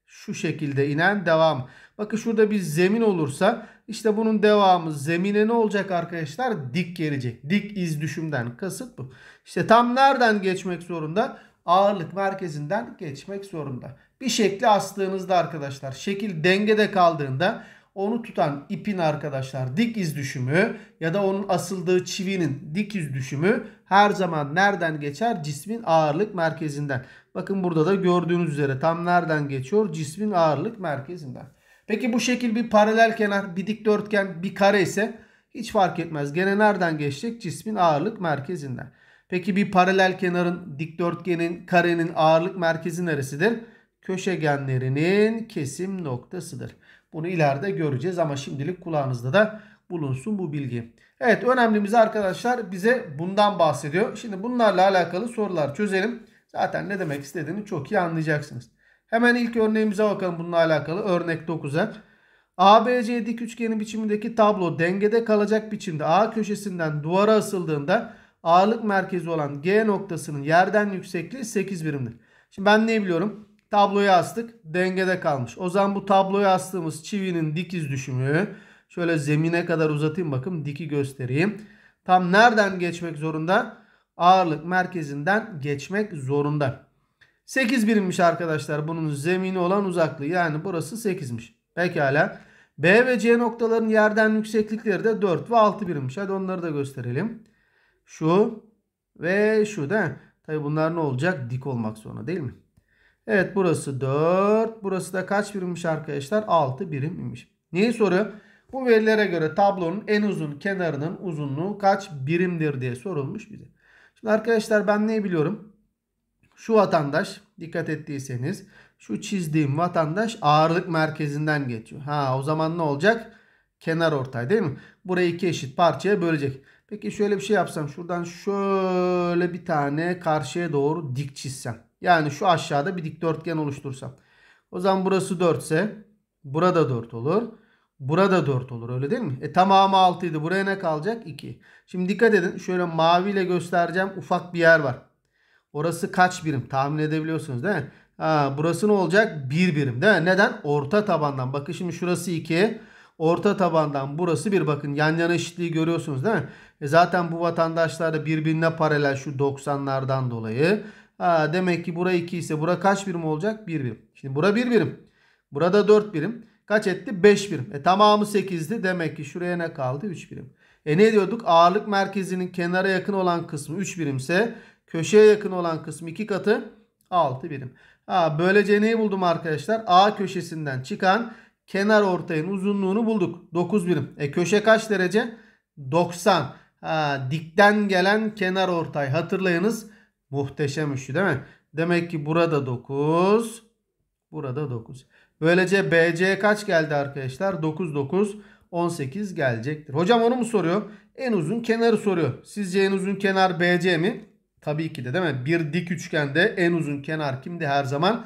Şu şekilde inen devam. Bakın şurada bir zemin olursa işte bunun devamı zemine ne olacak arkadaşlar? Dik gelecek. Dik iz düşümden kasıt bu. İşte tam nereden geçmek zorunda? Ağırlık merkezinden geçmek zorunda. Bir şekli astığınızda arkadaşlar şekil dengede kaldığında onu tutan ipin arkadaşlar dik iz düşümü ya da onun asıldığı çivinin dik iz düşümü her zaman nereden geçer? Cismin ağırlık merkezinden. Bakın burada da gördüğünüz üzere tam nereden geçiyor? Cismin ağırlık merkezinden. Peki bu şekil bir paralel kenar, bir dikdörtgen, bir kare ise hiç fark etmez. Gene nereden geçecek? Cismin ağırlık merkezinden. Peki bir paralel kenarın, dikdörtgenin, karenin ağırlık merkezi neresidir? Köşegenlerinin kesim noktasıdır. Bunu ileride göreceğiz ama şimdilik kulağınızda da bulunsun bu bilgi. Evet önemlimiz arkadaşlar bize bundan bahsediyor. Şimdi bunlarla alakalı sorular çözelim. Zaten ne demek istediğini çok iyi anlayacaksınız. Hemen ilk örneğimize bakalım bununla alakalı. Örnek 9'a. ABC dik üçgenin biçimindeki tablo dengede kalacak biçimde A köşesinden duvara asıldığında ağırlık merkezi olan G noktasının yerden yüksekliği 8 birimdir. Şimdi ben ne biliyorum? Tabloya astık dengede kalmış. O zaman bu tabloya astığımız çivinin dikiz düşümü şöyle zemine kadar uzatayım bakın diki göstereyim. Tam nereden geçmek zorunda? Ağırlık merkezinden geçmek zorunda. 8 birimmiş arkadaşlar bunun zemini olan uzaklığı. Yani burası 8'miş. Pekala. B ve C noktaların yerden yükseklikleri de 4 ve 6 birimmiş. Hadi onları da gösterelim. Şu ve şu da. Tabi bunlar ne olacak? Dik olmak zorunda değil mi? Evet burası 4. Burası da kaç birimmiş arkadaşlar? 6 birimmiş. Neyi soru? Bu verilere göre tablonun en uzun kenarının uzunluğu kaç birimdir diye sorulmuş bize. Şimdi arkadaşlar ben neyi biliyorum? Şu vatandaş dikkat ettiyseniz şu çizdiğim vatandaş ağırlık merkezinden geçiyor. Ha o zaman ne olacak? Kenar ortay değil mi? Burayı iki eşit parçaya bölecek. Peki şöyle bir şey yapsam şuradan şöyle bir tane karşıya doğru dik çizsem. Yani şu aşağıda bir dikdörtgen oluştursam. O zaman burası 4 ise burada 4 olur. Burada 4 olur öyle değil mi? E tamamı 6 idi. Buraya ne kalacak? 2. Şimdi dikkat edin. Şöyle maviyle göstereceğim ufak bir yer var. Orası kaç birim? Tahmin edebiliyorsunuz değil mi? Ha, burası ne olacak? bir birim değil mi? Neden? Orta tabandan. Bakın şimdi şurası 2. Orta tabandan burası 1. Bakın yan yana eşitliği görüyorsunuz değil mi? E zaten bu vatandaşlar da birbirine paralel şu 90'lardan dolayı. Ha, demek ki bura 2 ise bura kaç birim olacak? 1 bir birim. Şimdi bura 1 bir birim. Burada 4 birim. Kaç etti? 5 birim. E tamamı 8'di. Demek ki şuraya ne kaldı? 3 birim. E ne diyorduk? Ağırlık merkezinin kenara yakın olan kısmı 3 birimse Köşeye yakın olan kısım 2 katı 6 birim. Ha, böylece neyi buldum arkadaşlar? A köşesinden çıkan kenar ortayın uzunluğunu bulduk. 9 birim. E köşe kaç derece? 90. Ha, dikten gelen kenar ortay. Hatırlayınız. Muhteşem üçlü değil mi? Demek ki burada 9. Burada 9. Böylece BC kaç geldi arkadaşlar? 9 9 18 gelecektir. Hocam onu mu soruyor? En uzun kenarı soruyor. Sizce en uzun kenar BC mi? Tabii ki de değil mi? Bir dik üçgende en uzun kenar kimdi her zaman?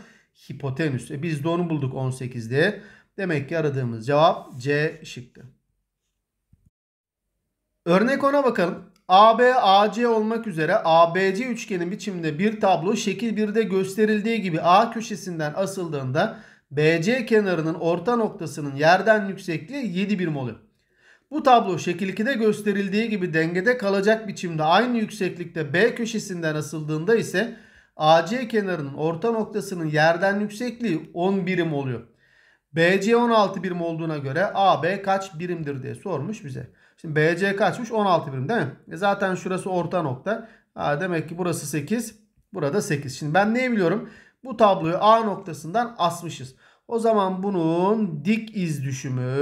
Hipotenüs. E biz de onu bulduk 18'de. Demek ki aradığımız cevap C şıktı. Örnek ona bakalım. AB, AC olmak üzere ABC üçgenin biçiminde bir tablo şekil 1'de gösterildiği gibi A köşesinden asıldığında BC kenarının orta noktasının yerden yüksekliği 7 birim oluyor. Bu tablo şekil 2'de gösterildiği gibi dengede kalacak biçimde aynı yükseklikte B köşesinden asıldığında ise AC kenarının orta noktasının yerden yüksekliği 10 birim oluyor. BC 16 birim olduğuna göre AB kaç birimdir diye sormuş bize. Şimdi BC kaçmış? 16 birim değil mi? E zaten şurası orta nokta. Ha, demek ki burası 8. Burada 8. Şimdi ben neyi biliyorum? Bu tabloyu A noktasından asmışız. O zaman bunun dik iz düşümü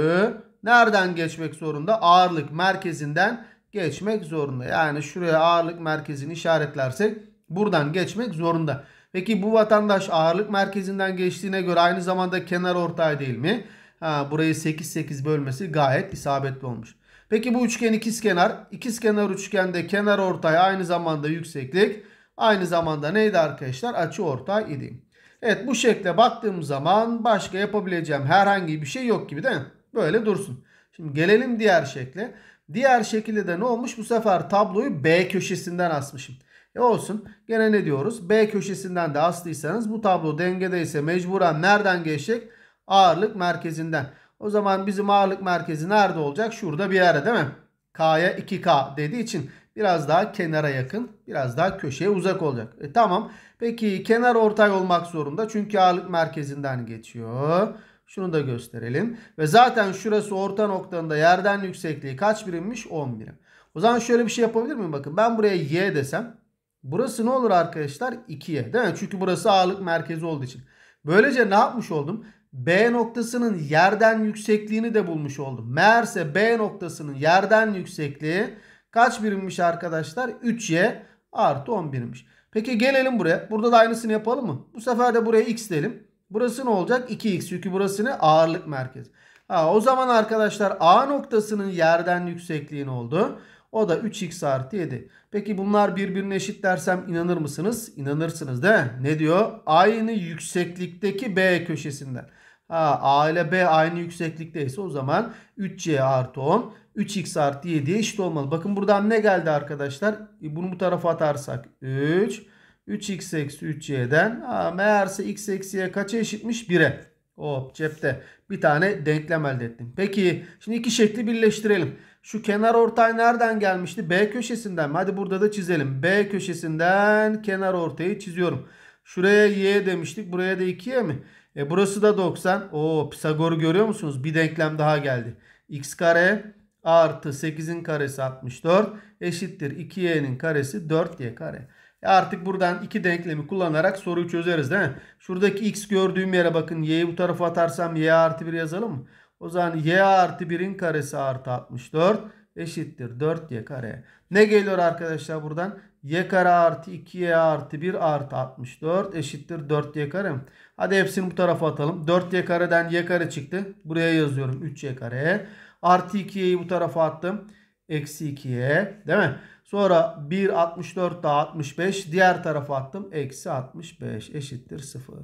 nereden geçmek zorunda? Ağırlık merkezinden geçmek zorunda. Yani şuraya ağırlık merkezini işaretlersek buradan geçmek zorunda. Peki bu vatandaş ağırlık merkezinden geçtiğine göre aynı zamanda kenar ortay değil mi? Ha, burayı 8-8 bölmesi gayet isabetli olmuş. Peki bu üçgen ikizkenar. İkizkenar üçgende kenar ortay aynı zamanda yükseklik. Aynı zamanda neydi arkadaşlar? Açı ortay idi. Evet bu şekle baktığım zaman başka yapabileceğim herhangi bir şey yok gibi değil mi? Böyle dursun. Şimdi gelelim diğer şekle. Diğer şekilde de ne olmuş? Bu sefer tabloyu B köşesinden asmışım. E olsun. Gene ne diyoruz? B köşesinden de astıysanız bu tablo dengede ise mecburen nereden geçecek? Ağırlık merkezinden. O zaman bizim ağırlık merkezi nerede olacak? Şurada bir yere değil mi? K'ya 2K dediği için biraz daha kenara yakın, biraz daha köşeye uzak olacak. E tamam. Peki kenar ortay olmak zorunda. Çünkü ağırlık merkezinden geçiyor. Şunu da gösterelim. Ve zaten şurası orta noktanda yerden yüksekliği kaç birimmiş? 10 birim. O zaman şöyle bir şey yapabilir miyim? Bakın ben buraya y desem. Burası ne olur arkadaşlar? 2y değil mi? Çünkü burası ağırlık merkezi olduğu için. Böylece ne yapmış oldum? B noktasının yerden yüksekliğini de bulmuş oldum. Meğerse B noktasının yerden yüksekliği kaç birimmiş arkadaşlar? 3y artı 10 birimmiş. Peki gelelim buraya. Burada da aynısını yapalım mı? Bu sefer de buraya x diyelim. Burası ne olacak? 2x. Çünkü burası ne? Ağırlık merkezi. Ha, o zaman arkadaşlar A noktasının yerden yüksekliği ne oldu? O da 3x artı 7. Peki bunlar birbirine eşit dersem inanır mısınız? İnanırsınız değil mi? Ne diyor? Aynı yükseklikteki B köşesinden. Ha, A ile B aynı yükseklikteyse o zaman 3C artı 10, 3X artı 7 eşit olmalı. Bakın buradan ne geldi arkadaşlar? E, bunu bu tarafa atarsak 3, 3x eksi 3y'den aa, meğerse x eksi y kaça eşitmiş? 1'e. Hop cepte bir tane denklem elde ettim. Peki şimdi iki şekli birleştirelim. Şu kenar ortay nereden gelmişti? B köşesinden mi? Hadi burada da çizelim. B köşesinden kenar ortayı çiziyorum. Şuraya y demiştik. Buraya da 2y mi? E burası da 90. O Pisagor'u görüyor musunuz? Bir denklem daha geldi. x kare artı 8'in karesi 64 eşittir 2y'nin karesi 4y kare. E artık buradan iki denklemi kullanarak soruyu çözeriz değil mi? Şuradaki x gördüğüm yere bakın. Y'yi bu tarafa atarsam y artı 1 yazalım mı? O zaman y artı 1'in karesi artı 64 eşittir 4y kare. Ne geliyor arkadaşlar buradan? y kare artı 2y artı 1 artı 64 eşittir 4y kare. Hadi hepsini bu tarafa atalım. 4y kareden y kare çıktı. Buraya yazıyorum 3y kare. Artı 2y'yi bu tarafa attım. Eksi 2y değil mi? Sonra 1 64 daha 65. Diğer tarafa attım. Eksi 65 eşittir 0.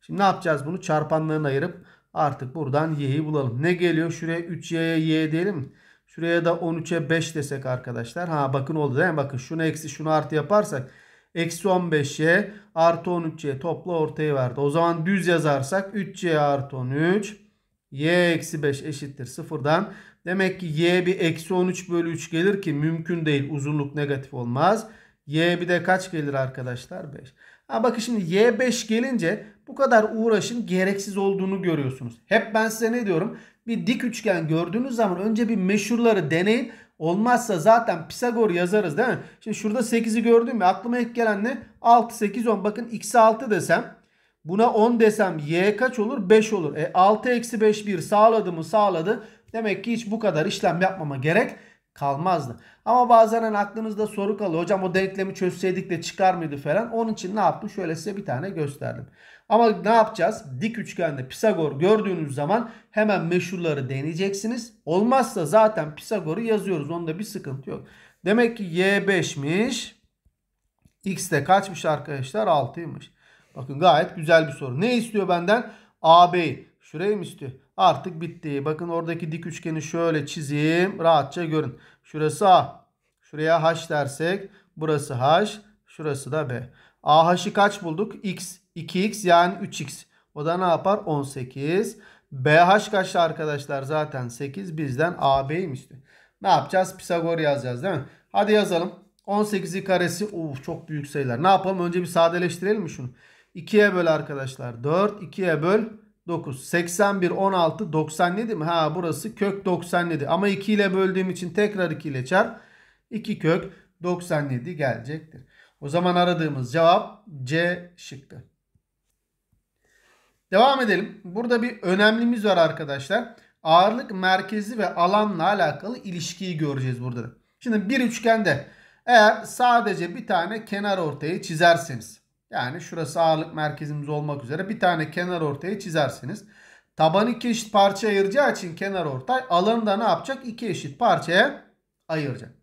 Şimdi ne yapacağız bunu? Çarpanlarını ayırıp artık buradan y'yi bulalım. Ne geliyor? Şuraya 3y'ye y diyelim. Şuraya da 13'e 5 desek arkadaşlar. Ha bakın oldu değil mi? Bakın şunu eksi şunu artı yaparsak. Eksi 15y artı 13y topla ortaya verdi. O zaman düz yazarsak 3y artı 13 y eksi 5 eşittir 0'dan Demek ki y bir eksi 13 bölü 3 gelir ki mümkün değil uzunluk negatif olmaz. Y bir de kaç gelir arkadaşlar? 5. Ha bakın şimdi y 5 gelince bu kadar uğraşın gereksiz olduğunu görüyorsunuz. Hep ben size ne diyorum? Bir dik üçgen gördüğünüz zaman önce bir meşhurları deneyin. Olmazsa zaten Pisagor yazarız değil mi? Şimdi şurada 8'i gördüm ya aklıma ilk gelen ne? 6, 8, 10. Bakın x'e 6 desem buna 10 desem y kaç olur? 5 olur. E 6 eksi 5 1 sağladı mı sağladı. Demek ki hiç bu kadar işlem yapmama gerek kalmazdı. Ama bazen hani aklınızda soru kalıyor. Hocam o denklemi çözseydik de çıkar mıydı falan. Onun için ne yaptım? Şöyle size bir tane gösterdim. Ama ne yapacağız? Dik üçgende Pisagor gördüğünüz zaman hemen meşhurları deneyeceksiniz. Olmazsa zaten Pisagor'u yazıyoruz. Onda bir sıkıntı yok. Demek ki Y5'miş. X de kaçmış arkadaşlar? 6'ymış. Bakın gayet güzel bir soru. Ne istiyor benden? AB Şurayı mı istiyor? artık bitti. Bakın oradaki dik üçgeni şöyle çizeyim. Rahatça görün. Şurası A. Şuraya H dersek burası H. Şurası da B. AH'ı kaç bulduk? X. 2X yani 3X. O da ne yapar? 18. BH kaçtı arkadaşlar? Zaten 8. Bizden AB'ymişti. Ne yapacağız? Pisagor yazacağız değil mi? Hadi yazalım. 18'i karesi. Uf, çok büyük sayılar. Ne yapalım? Önce bir sadeleştirelim mi şunu? 2'ye böl arkadaşlar. 4. 2'ye böl. 9. 81, 16, 97 mi? Ha burası kök 97. Ama 2 ile böldüğüm için tekrar 2 ile çarp. 2 kök 97 gelecektir. O zaman aradığımız cevap C şıkkı. Devam edelim. Burada bir önemlimiz var arkadaşlar. Ağırlık merkezi ve alanla alakalı ilişkiyi göreceğiz burada. Şimdi bir üçgende eğer sadece bir tane kenar ortaya çizerseniz yani şurası ağırlık merkezimiz olmak üzere bir tane kenar ortaya çizersiniz. Tabanı iki eşit parça ayıracağı için kenar ortay alanı da ne yapacak? İki eşit parçaya ayıracak.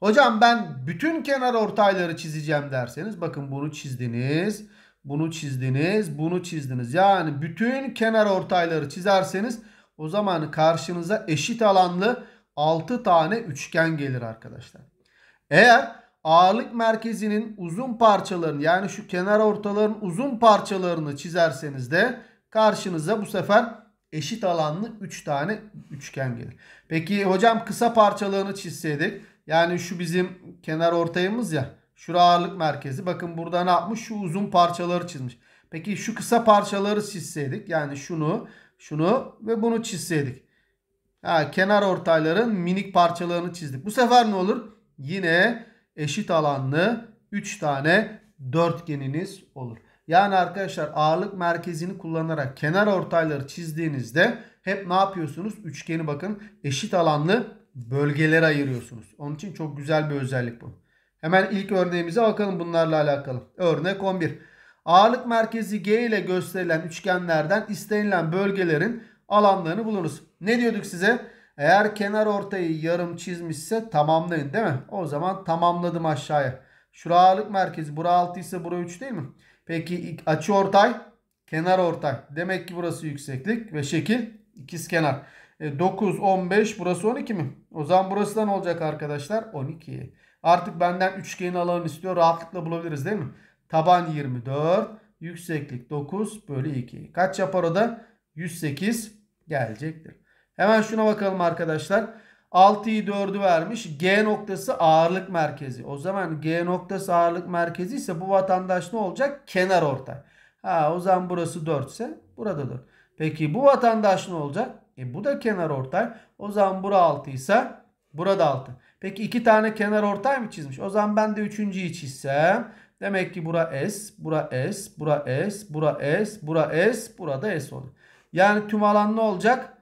Hocam ben bütün kenar ortayları çizeceğim derseniz bakın bunu çizdiniz. Bunu çizdiniz. Bunu çizdiniz. Yani bütün kenar ortayları çizerseniz o zaman karşınıza eşit alanlı 6 tane üçgen gelir arkadaşlar. Eğer ağırlık merkezinin uzun parçalarını yani şu kenar ortaların uzun parçalarını çizerseniz de karşınıza bu sefer eşit alanlı 3 tane üçgen gelir. Peki hocam kısa parçalarını çizseydik yani şu bizim kenar ortayımız ya şura ağırlık merkezi bakın burada ne yapmış şu uzun parçaları çizmiş. Peki şu kısa parçaları çizseydik yani şunu şunu ve bunu çizseydik. Ha, kenar ortayların minik parçalarını çizdik. Bu sefer ne olur? Yine eşit alanlı 3 tane dörtgeniniz olur. Yani arkadaşlar ağırlık merkezini kullanarak kenar ortayları çizdiğinizde hep ne yapıyorsunuz? Üçgeni bakın eşit alanlı bölgeler ayırıyorsunuz. Onun için çok güzel bir özellik bu. Hemen ilk örneğimize bakalım bunlarla alakalı. Örnek 11. Ağırlık merkezi G ile gösterilen üçgenlerden istenilen bölgelerin alanlarını bulunuz. Ne diyorduk size? Eğer kenar ortayı yarım çizmişse tamamlayın değil mi? O zaman tamamladım aşağıya. Şura ağırlık merkezi. Bura 6 ise bura 3 değil mi? Peki açı ortay, kenar ortay. Demek ki burası yükseklik ve şekil ikiz kenar. E, 9, 15 burası 12 mi? O zaman burası da ne olacak arkadaşlar? 12. Artık benden üçgenin alanını istiyor. Rahatlıkla bulabiliriz değil mi? Taban 24, yükseklik 9 bölü 2. Kaç yapar o da? 108 gelecektir. Hemen şuna bakalım arkadaşlar. 6'yı 4'ü vermiş. G noktası ağırlık merkezi. O zaman G noktası ağırlık merkezi ise bu vatandaş ne olacak? Kenar ortay. Ha o zaman burası 4 ise burada 4. Peki bu vatandaş ne olacak? E bu da kenar ortay. O zaman bura 6 ise burada 6. Peki iki tane kenar ortay mı çizmiş? O zaman ben de üçüncüyü çizsem. Demek ki bura S, bura S, bura S, bura S, bura S, burada S olur. Yani tüm alan ne olacak?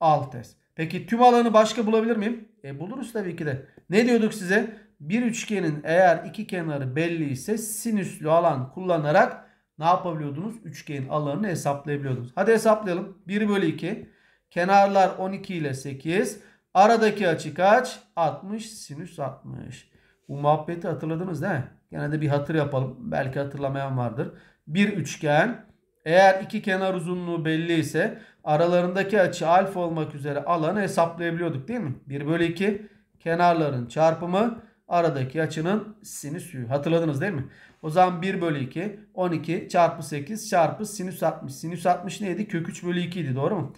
Altes. Peki tüm alanı başka bulabilir miyim? E buluruz tabii ki de. Ne diyorduk size? Bir üçgenin eğer iki kenarı belli ise sinüslü alan kullanarak ne yapabiliyordunuz? Üçgenin alanını hesaplayabiliyordunuz. Hadi hesaplayalım. 1 bölü 2. Kenarlar 12 ile 8. Aradaki açı kaç? 60 sinüs 60. Bu muhabbeti hatırladınız değil mi? Gene de bir hatır yapalım. Belki hatırlamayan vardır. Bir üçgen eğer iki kenar uzunluğu belli ise aralarındaki açı alfa olmak üzere alanı hesaplayabiliyorduk değil mi? 1 bölü 2 kenarların çarpımı aradaki açının sinüsü. Hatırladınız değil mi? O zaman 1 bölü 2 12 çarpı 8 çarpı sinüs 60. Sinüs 60 neydi? Kök 3 bölü 2 idi doğru mu?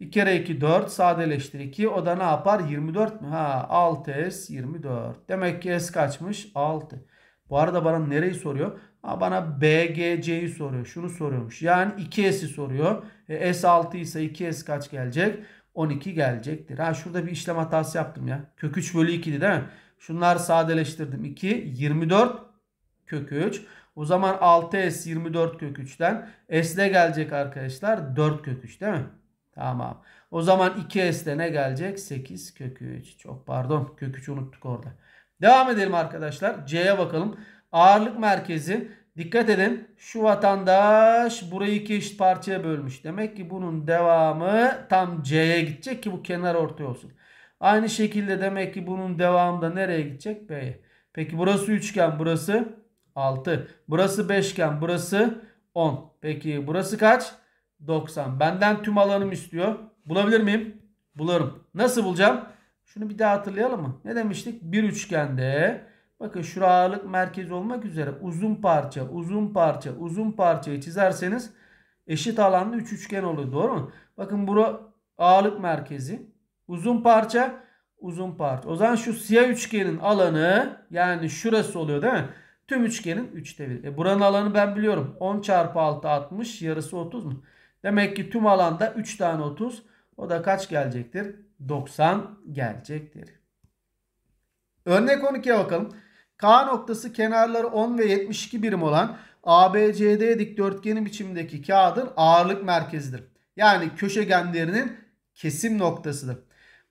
2 kere 2 4 sadeleştir 2 o da ne yapar 24 mü? Ha 6s 24. Demek ki s kaçmış 6. Bu arada bana nereyi soruyor? Ha bana BGC'yi soruyor. Şunu soruyormuş. Yani 2S'i soruyor. E, S6 ise 2S kaç gelecek? 12 gelecektir. Ha şurada bir işlem hatası yaptım ya. Kök 3 bölü 2'di değil mi? Şunları sadeleştirdim. 2, 24 kök 3. O zaman 6S 24 kök 3'ten S ne gelecek arkadaşlar? 4 kök 3 değil mi? Tamam. O zaman 2S'de ne gelecek? 8 kök 3. Çok pardon. Kök 3 unuttuk orada. Devam edelim arkadaşlar. C'ye bakalım. Ağırlık merkezi. Dikkat edin. Şu vatandaş burayı iki eşit parçaya bölmüş. Demek ki bunun devamı tam C'ye gidecek ki bu kenar ortaya olsun. Aynı şekilde demek ki bunun devamı da nereye gidecek? B'ye. Peki burası üçgen, burası 6. Burası beşgen, burası 10. Peki burası kaç? 90. Benden tüm alanım istiyor. Bulabilir miyim? Bularım. Nasıl bulacağım? Şunu bir daha hatırlayalım mı? Ne demiştik? Bir üçgende Bakın şura ağırlık merkezi olmak üzere uzun parça, uzun parça, uzun parçayı çizerseniz eşit alanlı üç üçgen oluyor. Doğru mu? Bakın bura ağırlık merkezi. Uzun parça, uzun parça. O zaman şu siyah üçgenin alanı yani şurası oluyor değil mi? Tüm üçgenin 3'te 1. E buranın alanı ben biliyorum. 10 çarpı 6 60 yarısı 30 mu? Demek ki tüm alanda 3 tane 30. O da kaç gelecektir? 90 gelecektir. Örnek 12'ye bakalım. A noktası kenarları 10 ve 72 birim olan ABCD dikdörtgeni biçimindeki kağıdın ağırlık merkezidir. Yani köşegenlerinin kesim noktasıdır.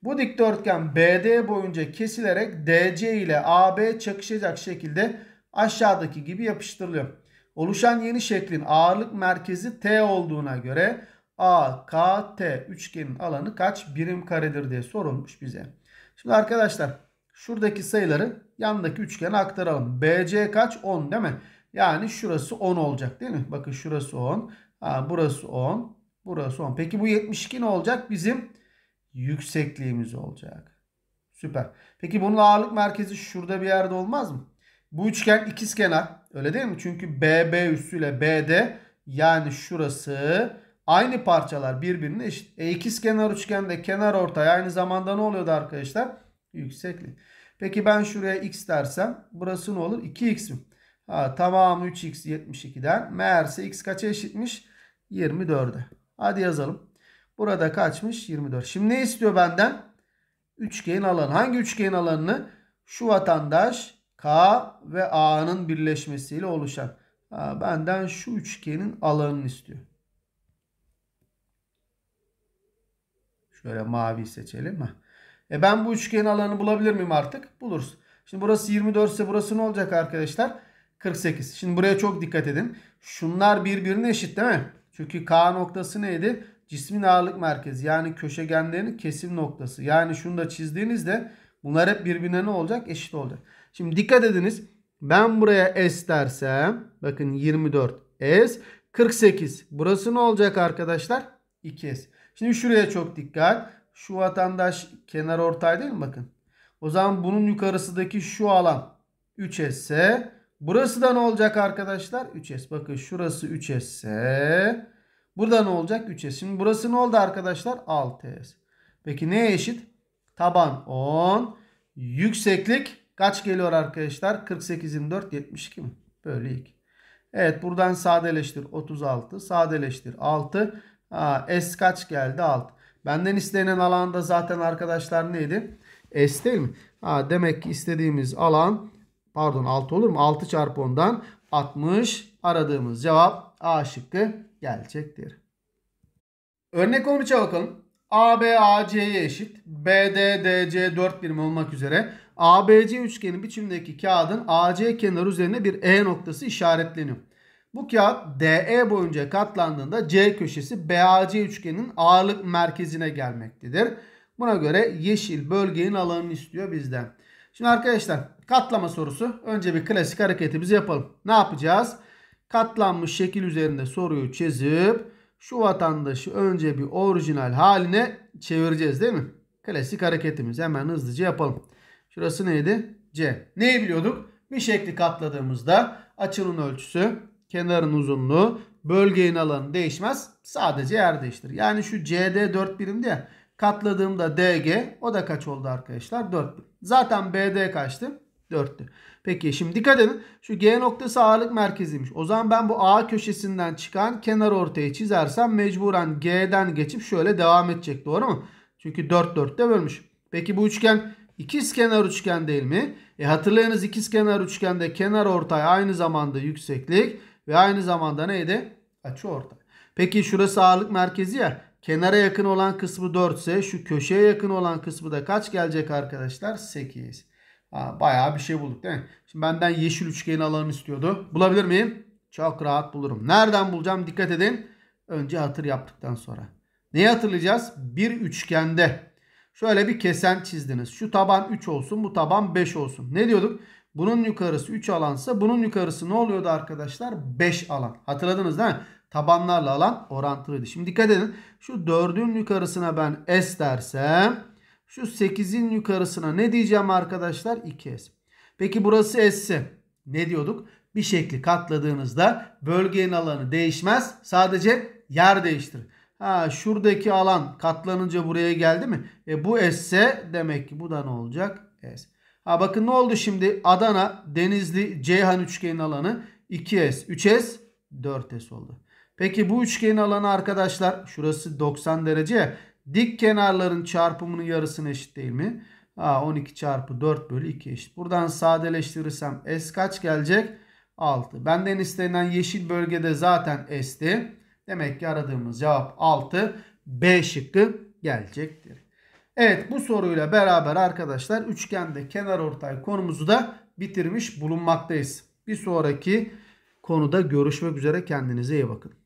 Bu dikdörtgen BD boyunca kesilerek DC ile AB çakışacak şekilde aşağıdaki gibi yapıştırılıyor. Oluşan yeni şeklin ağırlık merkezi T olduğuna göre AKT üçgenin alanı kaç birim karedir diye sorulmuş bize. Şimdi arkadaşlar Şuradaki sayıları yandaki üçgene aktaralım. BC kaç? 10 değil mi? Yani şurası 10 olacak değil mi? Bakın şurası 10. Ha, burası 10. Burası 10. Peki bu 72 ne olacak? Bizim yüksekliğimiz olacak. Süper. Peki bunun ağırlık merkezi şurada bir yerde olmaz mı? Bu üçgen ikizkenar. Öyle değil mi? Çünkü BB üssüyle BD yani şurası aynı parçalar birbirine eşit. E ikizkenar üçgende kenar ortay aynı zamanda ne oluyordu arkadaşlar? Yükseklik. Peki ben şuraya x dersem burası ne olur? 2x mi? Ha, tamamı 3x 72'den. Meğerse x kaça eşitmiş? 24'e. Hadi yazalım. Burada kaçmış? 24. Şimdi ne istiyor benden? Üçgen alanı. Hangi üçgen alanını? Şu vatandaş K ve A'nın birleşmesiyle oluşan. Ha, benden şu üçgenin alanını istiyor. Şöyle mavi seçelim. Ha. E ben bu üçgenin alanını bulabilir miyim artık? Buluruz. Şimdi burası 24 ise burası ne olacak arkadaşlar? 48. Şimdi buraya çok dikkat edin. Şunlar birbirine eşit değil mi? Çünkü K noktası neydi? Cismin ağırlık merkezi yani köşegenlerin kesim noktası. Yani şunu da çizdiğinizde bunlar hep birbirine ne olacak? Eşit olacak. Şimdi dikkat ediniz. Ben buraya S dersem bakın 24 S 48. Burası ne olacak arkadaşlar? 2S. Şimdi şuraya çok dikkat şu vatandaş kenar ortay değil mi bakın. O zaman bunun yukarısındaki şu alan 3S ise burası da ne olacak arkadaşlar? 3S. Bakın şurası 3S ise burada ne olacak? 3S. Şimdi burası ne oldu arkadaşlar? 6S. Peki neye eşit? Taban 10. Yükseklik kaç geliyor arkadaşlar? 48'in 4 72 mi? Bölü 2. Evet buradan sadeleştir 36. Sadeleştir 6. Aa, S kaç geldi? 6. Benden istenen alanda zaten arkadaşlar neydi? S değil mi? Ha, demek ki istediğimiz alan pardon 6 olur mu? 6 çarpı 10'dan 60 aradığımız cevap A şıkkı gelecektir. Örnek 13'e bakalım. AB AC'ye eşit. BD DC 4 birim olmak üzere ABC üçgeni biçimdeki kağıdın AC kenarı üzerine bir E noktası işaretleniyor. Bu kağıt DE boyunca katlandığında C köşesi BAC üçgenin ağırlık merkezine gelmektedir. Buna göre yeşil bölgenin alanını istiyor bizden. Şimdi arkadaşlar katlama sorusu. Önce bir klasik hareketimizi yapalım. Ne yapacağız? Katlanmış şekil üzerinde soruyu çizip şu vatandaşı önce bir orijinal haline çevireceğiz değil mi? Klasik hareketimiz. Hemen hızlıca yapalım. Şurası neydi? C. Neyi biliyorduk? Bir şekli katladığımızda açının ölçüsü Kenarın uzunluğu bölgenin alanı değişmez. Sadece yer değiştir. Yani şu CD 4 birimdi ya. Katladığımda DG o da kaç oldu arkadaşlar? 4 birim. Zaten BD kaçtı? 4'tü. Peki şimdi dikkat edin. Şu G noktası ağırlık merkeziymiş. O zaman ben bu A köşesinden çıkan kenar ortaya çizersem mecburen G'den geçip şöyle devam edecek. Doğru mu? Çünkü 4 4'te bölmüş. Peki bu üçgen ikiz kenar üçgen değil mi? E hatırlayınız ikiz kenar üçgende kenar ortay aynı zamanda yükseklik. Ve aynı zamanda neydi? Açı ortay. Peki şurası ağırlık merkezi ya. Kenara yakın olan kısmı 4 ise şu köşeye yakın olan kısmı da kaç gelecek arkadaşlar? 8. Ha, bayağı bir şey bulduk değil mi? Şimdi benden yeşil üçgeni alalım istiyordu. Bulabilir miyim? Çok rahat bulurum. Nereden bulacağım? Dikkat edin. Önce hatır yaptıktan sonra. Neyi hatırlayacağız? Bir üçgende. Şöyle bir kesen çizdiniz. Şu taban 3 olsun bu taban 5 olsun. Ne diyorduk? Bunun yukarısı 3 alansa bunun yukarısı ne oluyordu arkadaşlar? 5 alan. Hatırladınız değil mi? Tabanlarla alan orantılıydı. Şimdi dikkat edin. Şu 4'ün yukarısına ben S dersem şu 8'in yukarısına ne diyeceğim arkadaşlar? 2S. Peki burası S'si. Ne diyorduk? Bir şekli katladığınızda bölgenin alanı değişmez. Sadece yer değiştirir. Ha şuradaki alan katlanınca buraya geldi mi? E bu S demek ki bu da ne olacak? S. Ha bakın ne oldu şimdi? Adana, Denizli, Ceyhan üçgenin alanı 2S, 3S, 4S oldu. Peki bu üçgenin alanı arkadaşlar şurası 90 derece. Dik kenarların çarpımının yarısına eşit değil mi? Ha, 12 çarpı 4 bölü 2 eşit. Buradan sadeleştirirsem S kaç gelecek? 6. Benden istenen yeşil bölgede zaten S'ti. Demek ki aradığımız cevap 6. B şıkkı gelecektir. Evet bu soruyla beraber arkadaşlar üçgende kenar ortay konumuzu da bitirmiş bulunmaktayız. Bir sonraki konuda görüşmek üzere kendinize iyi bakın.